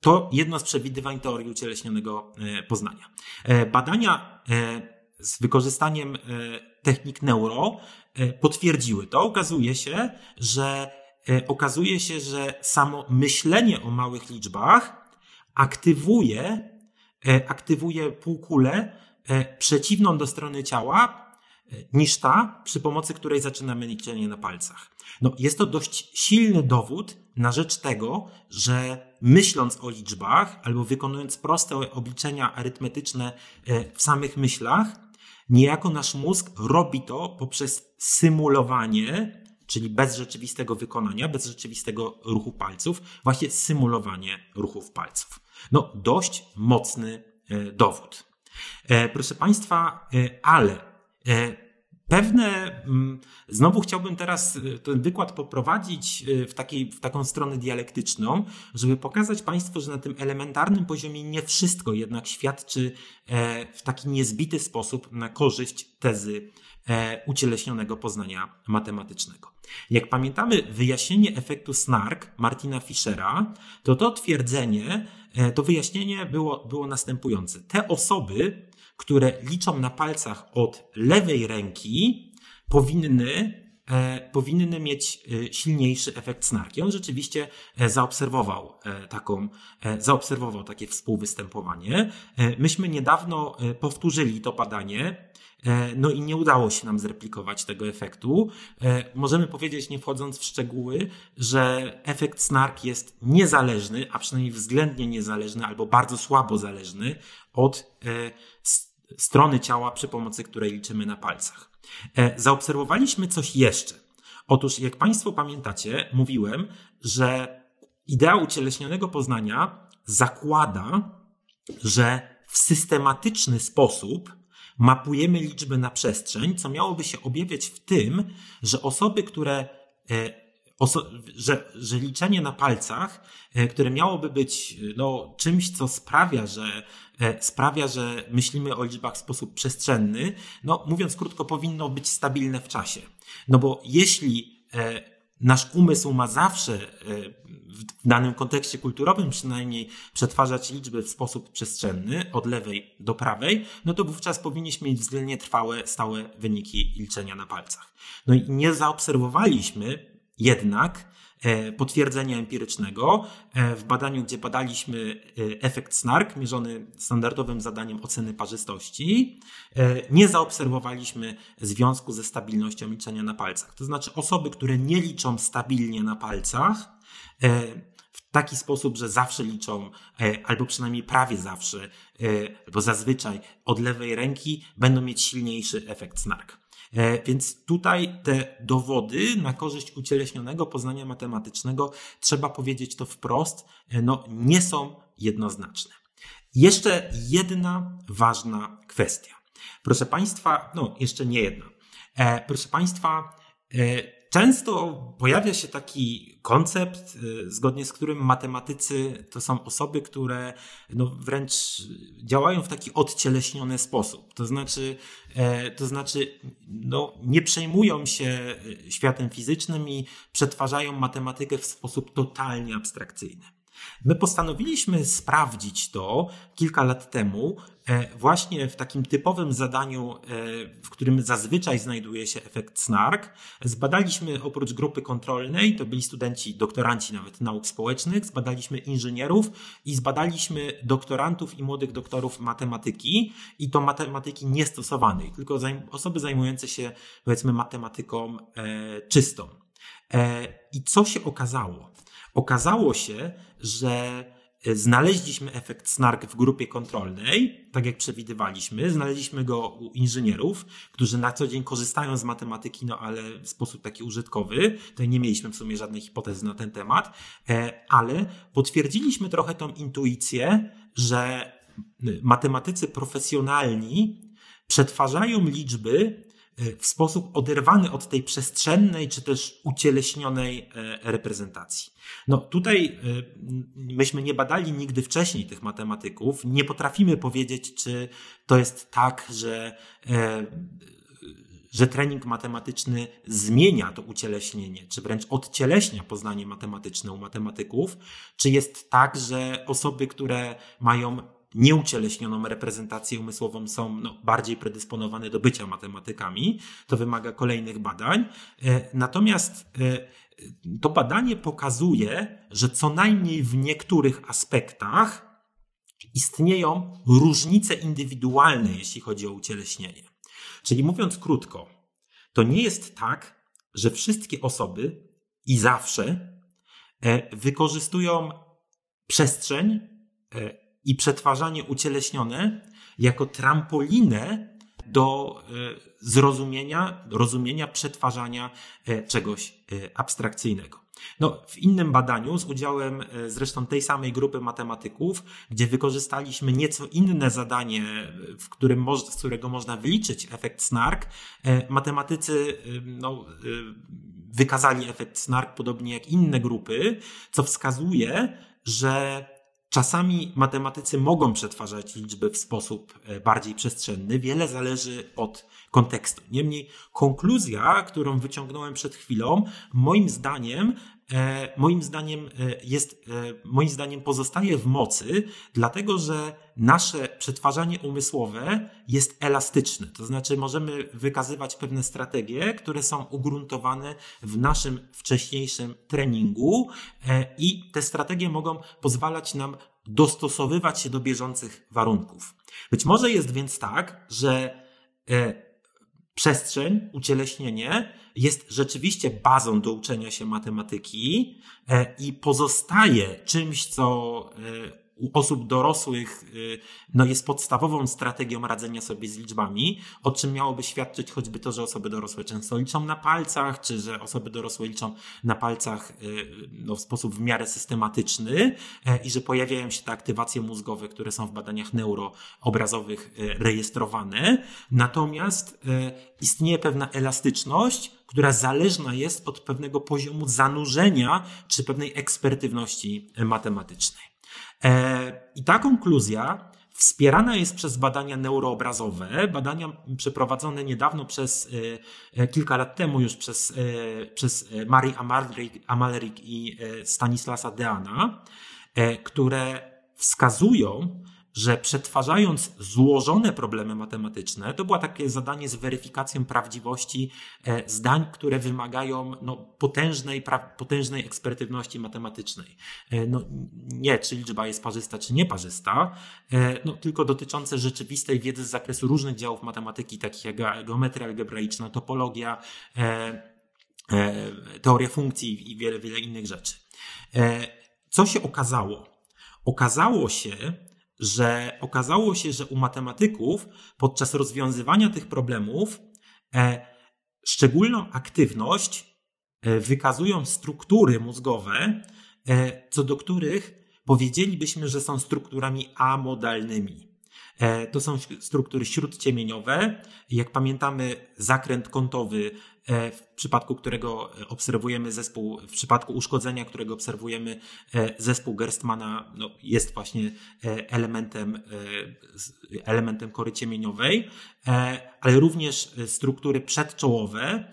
To jedno z przewidywań teorii ucieleśnionego e, poznania. E, badania e, z wykorzystaniem technik neuro potwierdziły to. Okazuje się, że okazuje się, że samo myślenie o małych liczbach aktywuje, aktywuje półkulę przeciwną do strony ciała, niż ta, przy pomocy której zaczynamy liczenie na palcach. No, jest to dość silny dowód na rzecz tego, że myśląc o liczbach albo wykonując proste obliczenia arytmetyczne e, w samych myślach, niejako nasz mózg robi to poprzez symulowanie, czyli bez rzeczywistego wykonania, bez rzeczywistego ruchu palców, właśnie symulowanie ruchów palców. No, dość mocny e, dowód. E, proszę Państwa, ale E, pewne, mm, znowu chciałbym teraz e, ten wykład poprowadzić e, w, takiej, w taką stronę dialektyczną, żeby pokazać Państwu, że na tym elementarnym poziomie nie wszystko jednak świadczy w taki niezbity sposób na korzyść tezy ucieleśnionego poznania matematycznego. Jak pamiętamy, wyjaśnienie efektu snark Martina Fischera, to to twierdzenie, to wyjaśnienie było, było następujące. Te osoby, które liczą na palcach od lewej ręki, powinny E, powinny mieć e, silniejszy efekt snarki. On rzeczywiście e, zaobserwował taką, zaobserwował takie współwystępowanie. Myśmy niedawno powtórzyli to badanie. No i nie udało się nam zreplikować tego efektu. Możemy powiedzieć, nie wchodząc w szczegóły, że efekt snark jest niezależny, a przynajmniej względnie niezależny albo bardzo słabo zależny od strony ciała, przy pomocy której liczymy na palcach. E, zaobserwowaliśmy coś jeszcze. Otóż, jak Państwo pamiętacie, mówiłem, że idea ucieleśnionego poznania zakłada, że w systematyczny sposób mapujemy liczby na przestrzeń, co miałoby się objawiać w tym, że osoby, które e, Oso że, że liczenie na palcach, e, które miałoby być no, czymś, co sprawia, że E, sprawia, że myślimy o liczbach w sposób przestrzenny. No, mówiąc krótko, powinno być stabilne w czasie. No bo jeśli e, nasz umysł ma zawsze e, w danym kontekście kulturowym przynajmniej przetwarzać liczby w sposób przestrzenny, od lewej do prawej, no to wówczas powinniśmy mieć względnie trwałe, stałe wyniki liczenia na palcach. No i nie zaobserwowaliśmy jednak E, potwierdzenia empirycznego. E, w badaniu, gdzie badaliśmy e, efekt SNARK mierzony standardowym zadaniem oceny parzystości, nie zaobserwowaliśmy związku ze stabilnością liczenia na palcach. To znaczy osoby, które nie liczą stabilnie na palcach, w taki sposób, że zawsze liczą, albo przynajmniej prawie zawsze, albo zazwyczaj od lewej ręki, będą mieć silniejszy efekt snark. E, więc tutaj te dowody na korzyść ucieleśnionego poznania matematycznego, trzeba powiedzieć to wprost, e, no, nie są jednoznaczne. Jeszcze jedna ważna kwestia. Proszę Państwa, no jeszcze nie jedna. E, proszę Państwa, Często pojawia się taki koncept, y, zgodnie z którym matematycy to są osoby, które no wręcz działają w taki odcieleśniony sposób. To znaczy, e, to znaczy no nie przejmują się e, światem fizycznym i przetwarzają matematykę w sposób totalnie abstrakcyjny. My postanowiliśmy sprawdzić to kilka lat temu, e, właśnie w takim typowym zadaniu, e, w którym zazwyczaj znajduje się efekt SNARK. Zbadaliśmy oprócz grupy kontrolnej, to byli studenci, doktoranci nawet nauk społecznych, zbadaliśmy inżynierów i zbadaliśmy doktorantów i młodych doktorów matematyki i to matematyki niestosowanej, tylko osoby zajmujące się powiedzmy matematyką e, czystą. I co się okazało? Okazało się, że e, znaleźliśmy efekt snark w grupie kontrolnej, tak jak przewidywaliśmy. Znaleźliśmy go u inżynierów, którzy na co dzień korzystają z matematyki, no ale w sposób taki użytkowy. Tutaj nie mieliśmy w sumie żadnej hipotezy na ten temat, e, ale potwierdziliśmy trochę tą intuicję, że matematycy profesjonalni przetwarzają liczby E, w sposób oderwany od tej przestrzennej czy też ucieleśnionej e, reprezentacji. No tutaj e, myśmy nie badali nigdy wcześniej tych matematyków, nie potrafimy powiedzieć, czy to jest tak, że że trening matematyczny zmienia to ucieleśnienie, czy wręcz odcieleśnia poznanie matematyczne u matematyków, czy jest tak, że osoby, które mają nieucieleśnioną reprezentację umysłową są no, bardziej predysponowane do bycia matematykami. To wymaga kolejnych badań. E, natomiast e, to badanie pokazuje, że co najmniej w niektórych aspektach istnieją różnice indywidualne, jeśli chodzi o ucieleśnienie. Czyli mówiąc krótko, to nie jest tak, że wszystkie osoby i zawsze e, wykorzystują przestrzeń i przetwarzanie ucieleśnione jako trampolinę do e, zrozumienia, rozumienia, przetwarzania e, czegoś e, abstrakcyjnego. No, w innym badaniu z udziałem zresztą tej samej grupy matematyków, gdzie wykorzystaliśmy nieco inne zadanie, w którym, z którego można wyliczyć efekt snark, matematycy no, wykazali efekt snark podobnie jak inne grupy, co wskazuje, że Czasami matematycy mogą przetwarzać liczby w sposób e, bardziej przestrzenny. Wiele zależy od kontekstu. Niemniej konkluzja, którą wyciągnąłem przed chwilą, moim zdaniem E, moim zdaniem e, jest, e, moim zdaniem pozostaje w mocy, dlatego że nasze przetwarzanie umysłowe jest elastyczne. To znaczy możemy wykazywać pewne strategie, które są ugruntowane w naszym wcześniejszym treningu i te strategie mogą pozwalać nam dostosowywać się do bieżących warunków. Być może jest więc tak, że przestrzeń, ucieleśnienie jest rzeczywiście bazą do uczenia się matematyki e, i pozostaje czymś, co e, u osób dorosłych y, no jest podstawową strategią radzenia sobie z liczbami, o czym miałoby świadczyć choćby to, że osoby dorosłe często liczą na palcach, czy że osoby dorosłe liczą na palcach y, no, w sposób w miarę systematyczny e, i że pojawiają się te aktywacje mózgowe, które są w badaniach neuroobrazowych e, rejestrowane. Natomiast e, istnieje pewna elastyczność, która zależna jest od pewnego poziomu zanurzenia czy pewnej ekspertywności matematycznej. E, I ta konkluzja wspierana jest przez badania neuroobrazowe, badania przeprowadzone niedawno przez, e, e, kilka lat temu już przez, przez Marii Amalric i Stanisłasa Deana, które wskazują, że przetwarzając złożone problemy matematyczne, to było takie zadanie z weryfikacją prawdziwości e, zdań, które wymagają no, potężnej, potężnej ekspertywności matematycznej. E, no, nie, czy liczba jest parzysta, czy nieparzysta, e, no, tylko dotyczące rzeczywistej wiedzy z zakresu różnych działów matematyki, takich jak geometria algebraiczna, topologia, teoria funkcji i wiele, wiele innych rzeczy. Co się okazało? Okazało się, że okazało się, że u matematyków podczas rozwiązywania tych problemów e, szczególną aktywność e, wykazują struktury mózgowe, e, co do których powiedzielibyśmy, że są strukturami amodalnymi. E, to są struktury śródciemieniowe. Jak pamiętamy, zakręt kątowy E, w przypadku którego e, obserwujemy zespół, w przypadku uszkodzenia, którego obserwujemy e, zespół Gerstmana, no, jest właśnie elementem, elementem kory ciemieniowej, ale również struktury przedczołowe,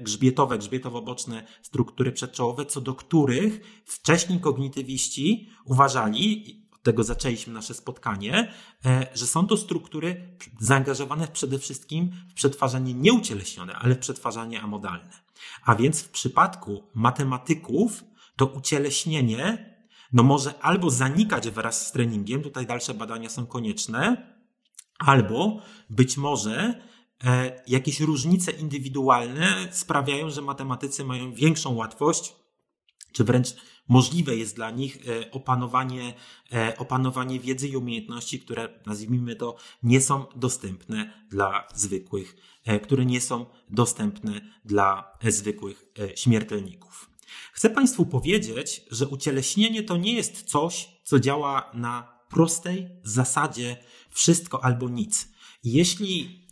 grzbietowe, grzbietowo-boczne struktury przedczołowe, co do których wcześniej kognitywiści uważali, tego zaczęliśmy nasze spotkanie, e, że są to struktury zaangażowane przede wszystkim w przetwarzanie nieucieleśnione, ale w przetwarzanie amodalne. A więc w przypadku matematyków to ucieleśnienie no może albo zanikać wraz z treningiem, tutaj dalsze badania są konieczne, albo być może e, jakieś różnice indywidualne sprawiają, że matematycy mają większą łatwość, czy wręcz możliwe jest dla nich e, opanowanie, e, opanowanie wiedzy i umiejętności, które nazwijmy to nie są dostępne dla zwykłych, e, które nie są dostępne dla zwykłych śmiertelników. Chcę Państwu powiedzieć, że ucieleśnienie to nie jest coś, co działa na prostej zasadzie wszystko albo nic. Jeśli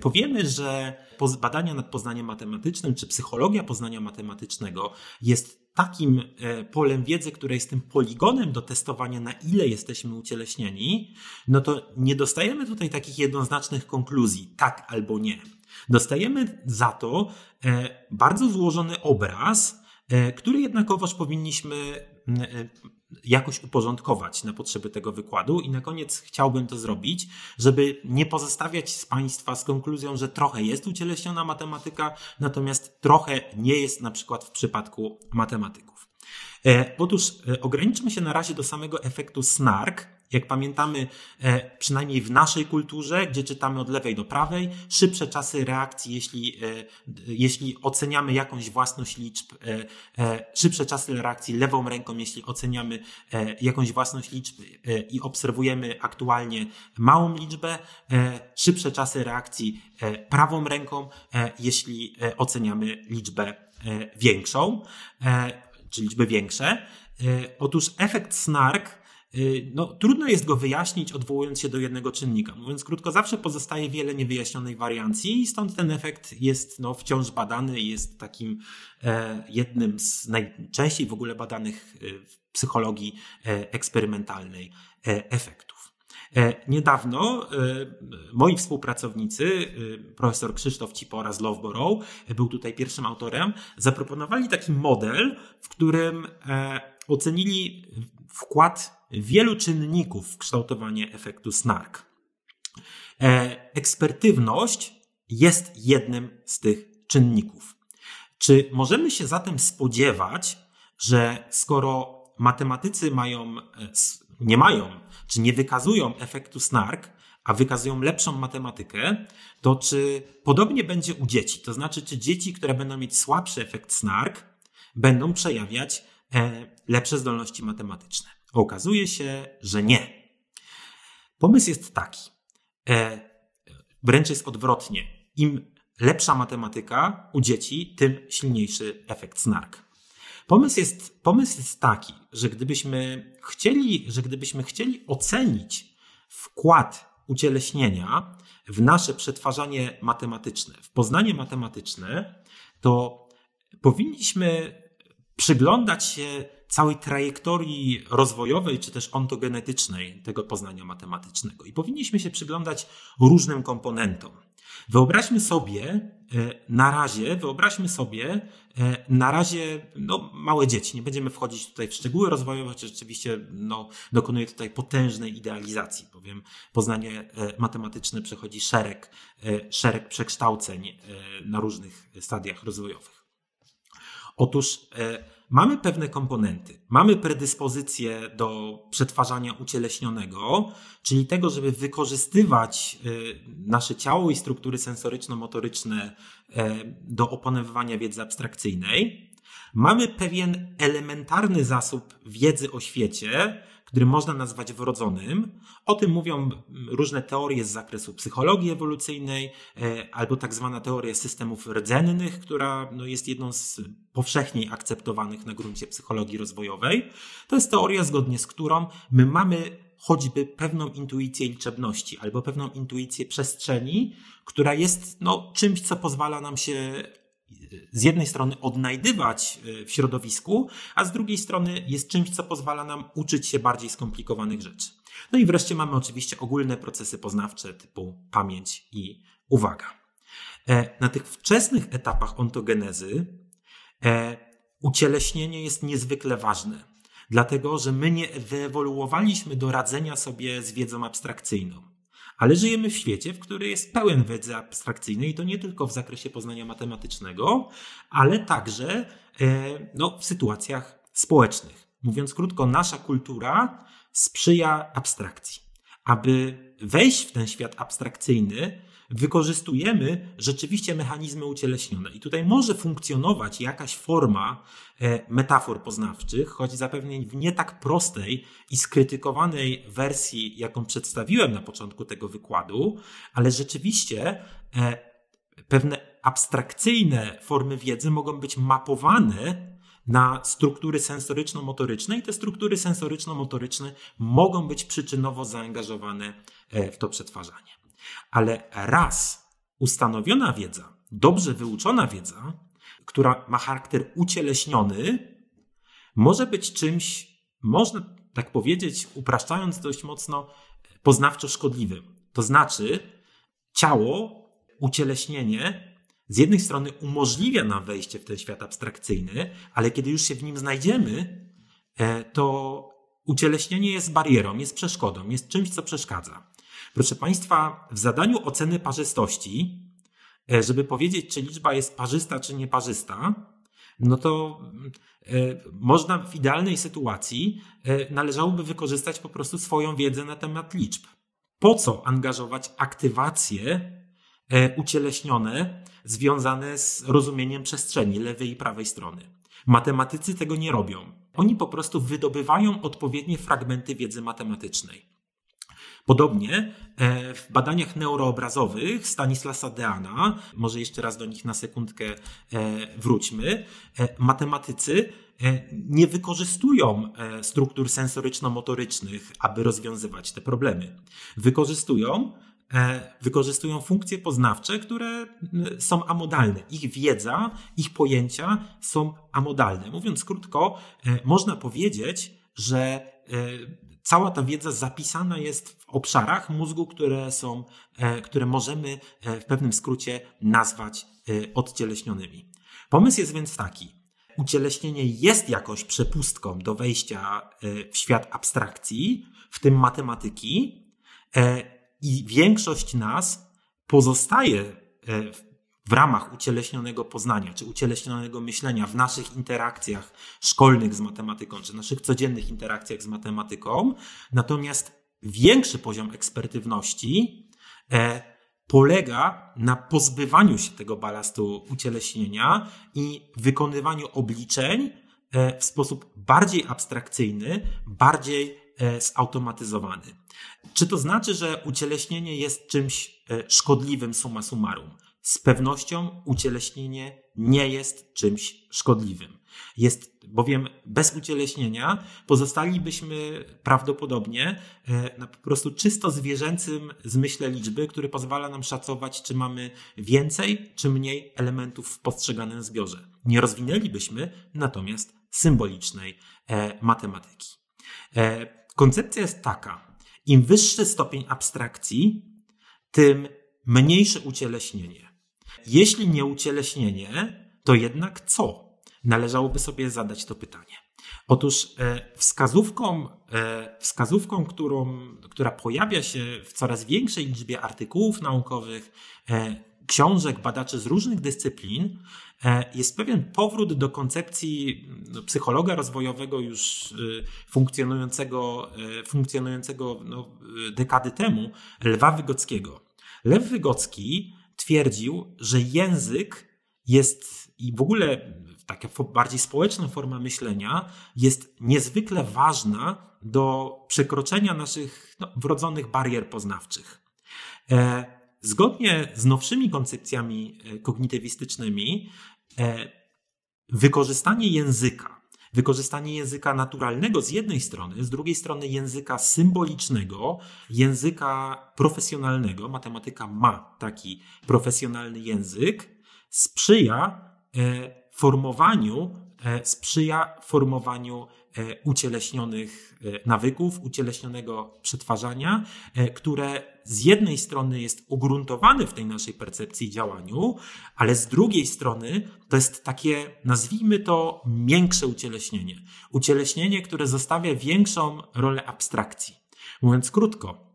powiemy, że badania nad poznaniem matematycznym czy psychologia poznania matematycznego jest takim e, polem wiedzy, które jest tym poligonem do testowania, na ile jesteśmy ucieleśnieni, no to nie dostajemy tutaj takich jednoznacznych konkluzji, tak albo nie. Dostajemy za to e, bardzo złożony obraz, e, który jednakowoż powinniśmy jakoś uporządkować na potrzeby tego wykładu i na koniec chciałbym to zrobić, żeby nie pozostawiać z Państwa z konkluzją, że trochę jest ucieleśniona matematyka, natomiast trochę nie jest na przykład w przypadku matematyków. E, otóż e, ograniczmy się na razie do samego efektu SNARK, jak pamiętamy, e, przynajmniej w naszej kulturze, gdzie czytamy od lewej do prawej, szybsze czasy reakcji, jeśli, e, jeśli oceniamy jakąś własność liczb, e, szybsze czasy reakcji lewą ręką, jeśli oceniamy jakąś własność liczb i obserwujemy aktualnie małą liczbę, szybsze czasy reakcji prawą ręką, jeśli oceniamy liczbę większą, czy liczby większe. Otóż efekt snark Y, no, trudno jest go wyjaśnić, odwołując się do jednego czynnika. Mówiąc krótko, zawsze pozostaje wiele niewyjaśnionej wariancji, i stąd ten efekt jest no, wciąż badany, jest takim e, jednym z najczęściej w ogóle badanych e, w psychologii e, eksperymentalnej e, efektów. E, niedawno e, moi współpracownicy, profesor Krzysztof Cipora z Loveborough, był tutaj pierwszym autorem, zaproponowali taki model, w którym ocenili wkład wielu czynników w kształtowanie efektu snark. E, ekspertywność jest jednym z tych czynników. Czy możemy się zatem spodziewać, że skoro matematycy mają, e, nie mają, czy nie wykazują efektu snark, a wykazują lepszą matematykę, to czy podobnie będzie u dzieci? To znaczy, czy dzieci, które będą mieć słabszy efekt snark, będą przejawiać E, lepsze zdolności matematyczne. Okazuje się, że nie. Pomysł jest taki, e, wręcz jest odwrotnie. Im lepsza matematyka u dzieci, tym silniejszy efekt snark. Pomysł jest, pomysł jest taki, że gdybyśmy chcieli, że gdybyśmy chcieli ocenić wkład ucieleśnienia w nasze przetwarzanie matematyczne, w poznanie matematyczne, to powinniśmy przyglądać się całej trajektorii rozwojowej czy też ontogenetycznej tego poznania matematycznego i powinniśmy się przyglądać różnym komponentom. Wyobraźmy sobie e, na razie, wyobraźmy sobie e, na razie no, małe dzieci. Nie będziemy wchodzić tutaj w szczegóły rozwojowe, czy rzeczywiście no, dokonuje tutaj potężnej idealizacji, bowiem poznanie e, matematyczne przechodzi szereg, szereg przekształceń na różnych stadiach rozwojowych. Otóż e, mamy pewne komponenty. Mamy predyspozycję do przetwarzania ucieleśnionego, czyli tego, żeby wykorzystywać e, nasze ciało i struktury sensoryczno-motoryczne e, do opanowywania wiedzy abstrakcyjnej. Mamy pewien elementarny zasób wiedzy o świecie, który można nazwać wrodzonym. O tym mówią różne teorie z zakresu psychologii ewolucyjnej, e, albo tak zwana teoria systemów rdzennych, która no, jest jedną z powszechniej akceptowanych na gruncie psychologii rozwojowej. To jest teoria, zgodnie z którą my mamy choćby pewną intuicję liczebności albo pewną intuicję przestrzeni, która jest no, czymś, co pozwala nam się z jednej strony odnajdywać e, w środowisku, a z drugiej strony jest czymś, co pozwala nam uczyć się bardziej skomplikowanych rzeczy. No i wreszcie mamy oczywiście ogólne procesy poznawcze typu pamięć i uwaga. E, na tych wczesnych etapach ontogenezy e, ucieleśnienie jest niezwykle ważne, dlatego że my nie wyewoluowaliśmy do radzenia sobie z wiedzą abstrakcyjną. Ale żyjemy w świecie, w który jest pełen wiedzy abstrakcyjnej i to nie tylko w zakresie poznania matematycznego, ale także e, no, w sytuacjach społecznych. Mówiąc krótko, nasza kultura sprzyja abstrakcji. Aby wejść w ten świat abstrakcyjny, wykorzystujemy rzeczywiście mechanizmy ucieleśnione. I tutaj może funkcjonować jakaś forma e, metafor poznawczych, choć zapewne w nie tak prostej i skrytykowanej wersji, jaką przedstawiłem na początku tego wykładu, ale rzeczywiście e, pewne abstrakcyjne formy wiedzy mogą być mapowane na struktury sensoryczno-motoryczne i te struktury sensoryczno-motoryczne mogą być przyczynowo zaangażowane e, w to przetwarzanie. Ale raz ustanowiona wiedza, dobrze wyuczona wiedza, która ma charakter ucieleśniony, może być czymś, można tak powiedzieć, upraszczając dość mocno, poznawczo szkodliwym. To znaczy, ciało, ucieleśnienie z jednej strony umożliwia nam wejście w ten świat abstrakcyjny, ale kiedy już się w nim znajdziemy, e, to ucieleśnienie jest barierą, jest przeszkodą, jest czymś, co przeszkadza. Proszę Państwa, w zadaniu oceny parzystości, e, żeby powiedzieć, czy liczba jest parzysta, czy nieparzysta, no to e, można w idealnej sytuacji e, należałoby wykorzystać po prostu swoją wiedzę na temat liczb. Po co angażować aktywacje ucieleśnione, związane z rozumieniem przestrzeni lewej i prawej strony? Matematycy tego nie robią. Oni po prostu wydobywają odpowiednie fragmenty wiedzy matematycznej. Podobnie e, w badaniach neuroobrazowych Stanislasa Deana, może jeszcze raz do nich na sekundkę e, wróćmy, e, matematycy nie wykorzystują struktur sensoryczno-motorycznych, aby rozwiązywać te problemy. Wykorzystują wykorzystują funkcje poznawcze, które są amodalne. Ich wiedza, ich pojęcia są amodalne. Mówiąc krótko, można powiedzieć, że cała ta wiedza zapisana jest w obszarach mózgu, które są, e, które możemy e, w pewnym skrócie nazwać e, odcieleśnionymi. Pomysł jest więc taki. Ucieleśnienie jest jakąś przepustką do wejścia w świat abstrakcji, w tym matematyki, i większość nas pozostaje w w ramach ucieleśnionego poznania czy ucieleśnionego myślenia w naszych interakcjach szkolnych z matematyką, czy naszych codziennych interakcjach z matematyką. Natomiast większy poziom ekspertywności e, polega na pozbywaniu się tego balastu ucieleśnienia i wykonywaniu obliczeń e, w sposób bardziej abstrakcyjny, bardziej e, zautomatyzowany. Czy to znaczy, że ucieleśnienie jest czymś e, szkodliwym summa summarum? z pewnością ucieleśnienie nie jest czymś szkodliwym. Jest bowiem bez ucieleśnienia pozostalibyśmy prawdopodobnie e, na po prostu czysto zwierzęcym zmyśle liczby, który pozwala nam szacować, czy mamy więcej czy mniej elementów w postrzeganym zbiorze. Nie rozwinęlibyśmy natomiast symbolicznej e, matematyki. E, koncepcja jest taka: im wyższy stopień abstrakcji, tym mniejsze ucieleśnienie jeśli nie ucieleśnienie, to jednak co? Należałoby sobie zadać to pytanie. Otóż e, wskazówką, e, wskazówką którą, która pojawia się w coraz większej liczbie artykułów naukowych, e, książek, badaczy z różnych dyscyplin, jest pewien powrót do koncepcji mm, no, psychologa rozwojowego już y, funkcjonującego, funkcjonującego no, y, dekady temu, Lwa Wygockiego. Lew Wygocki stwierdził, że język jest i w ogóle taka bardziej społeczna forma myślenia jest niezwykle ważna do przekroczenia naszych no, wrodzonych barier poznawczych. E, zgodnie z nowszymi koncepcjami e, kognitywistycznymi, e, wykorzystanie języka Wykorzystanie języka naturalnego z jednej strony, z drugiej strony języka symbolicznego, języka profesjonalnego. Matematyka ma taki profesjonalny język, sprzyja e, formowaniu, e, sprzyja formowaniu E, ucieleśnionych e, nawyków, ucieleśnionego przetwarzania, e, które z jednej strony jest ugruntowane w tej naszej percepcji i działaniu, ale z drugiej strony to jest takie, nazwijmy to, miększe ucieleśnienie. Ucieleśnienie, które zostawia większą rolę abstrakcji. Mówiąc krótko,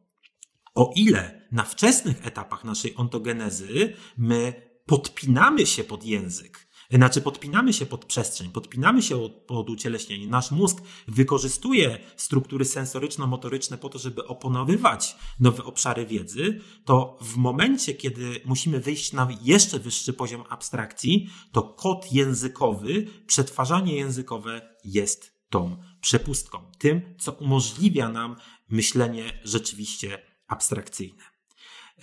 o ile na wczesnych etapach naszej ontogenezy my podpinamy się pod język, znaczy podpinamy się pod przestrzeń, podpinamy się od, pod ucieleśnienie. Nasz mózg wykorzystuje struktury sensoryczno-motoryczne po to, żeby oponowywać nowe obszary wiedzy, to w momencie, kiedy musimy wyjść na jeszcze wyższy poziom abstrakcji, to kod językowy, przetwarzanie językowe jest tą przepustką, tym, co umożliwia nam myślenie rzeczywiście abstrakcyjne.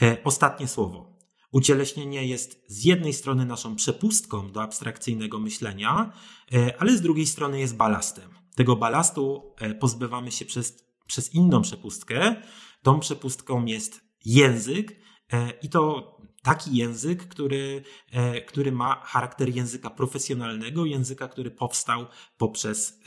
E, ostatnie słowo Ucieleśnienie jest z jednej strony naszą przepustką do abstrakcyjnego myślenia, e, ale z drugiej strony jest balastem. Tego balastu e, pozbywamy się przez, przez inną przepustkę. Tą przepustką jest język e, i to taki język, który, który ma charakter języka profesjonalnego, języka, który powstał poprzez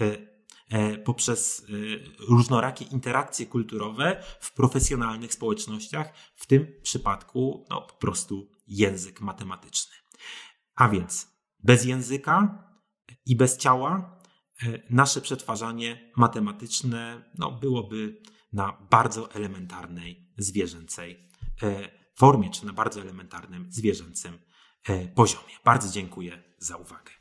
E, poprzez e, różnorakie interakcje kulturowe w profesjonalnych społecznościach, w tym przypadku no, po prostu język matematyczny. A więc bez języka i bez ciała e, nasze przetwarzanie matematyczne no, byłoby na bardzo elementarnej zwierzęcej formie, czy na bardzo elementarnym zwierzęcym poziomie. Bardzo dziękuję za uwagę.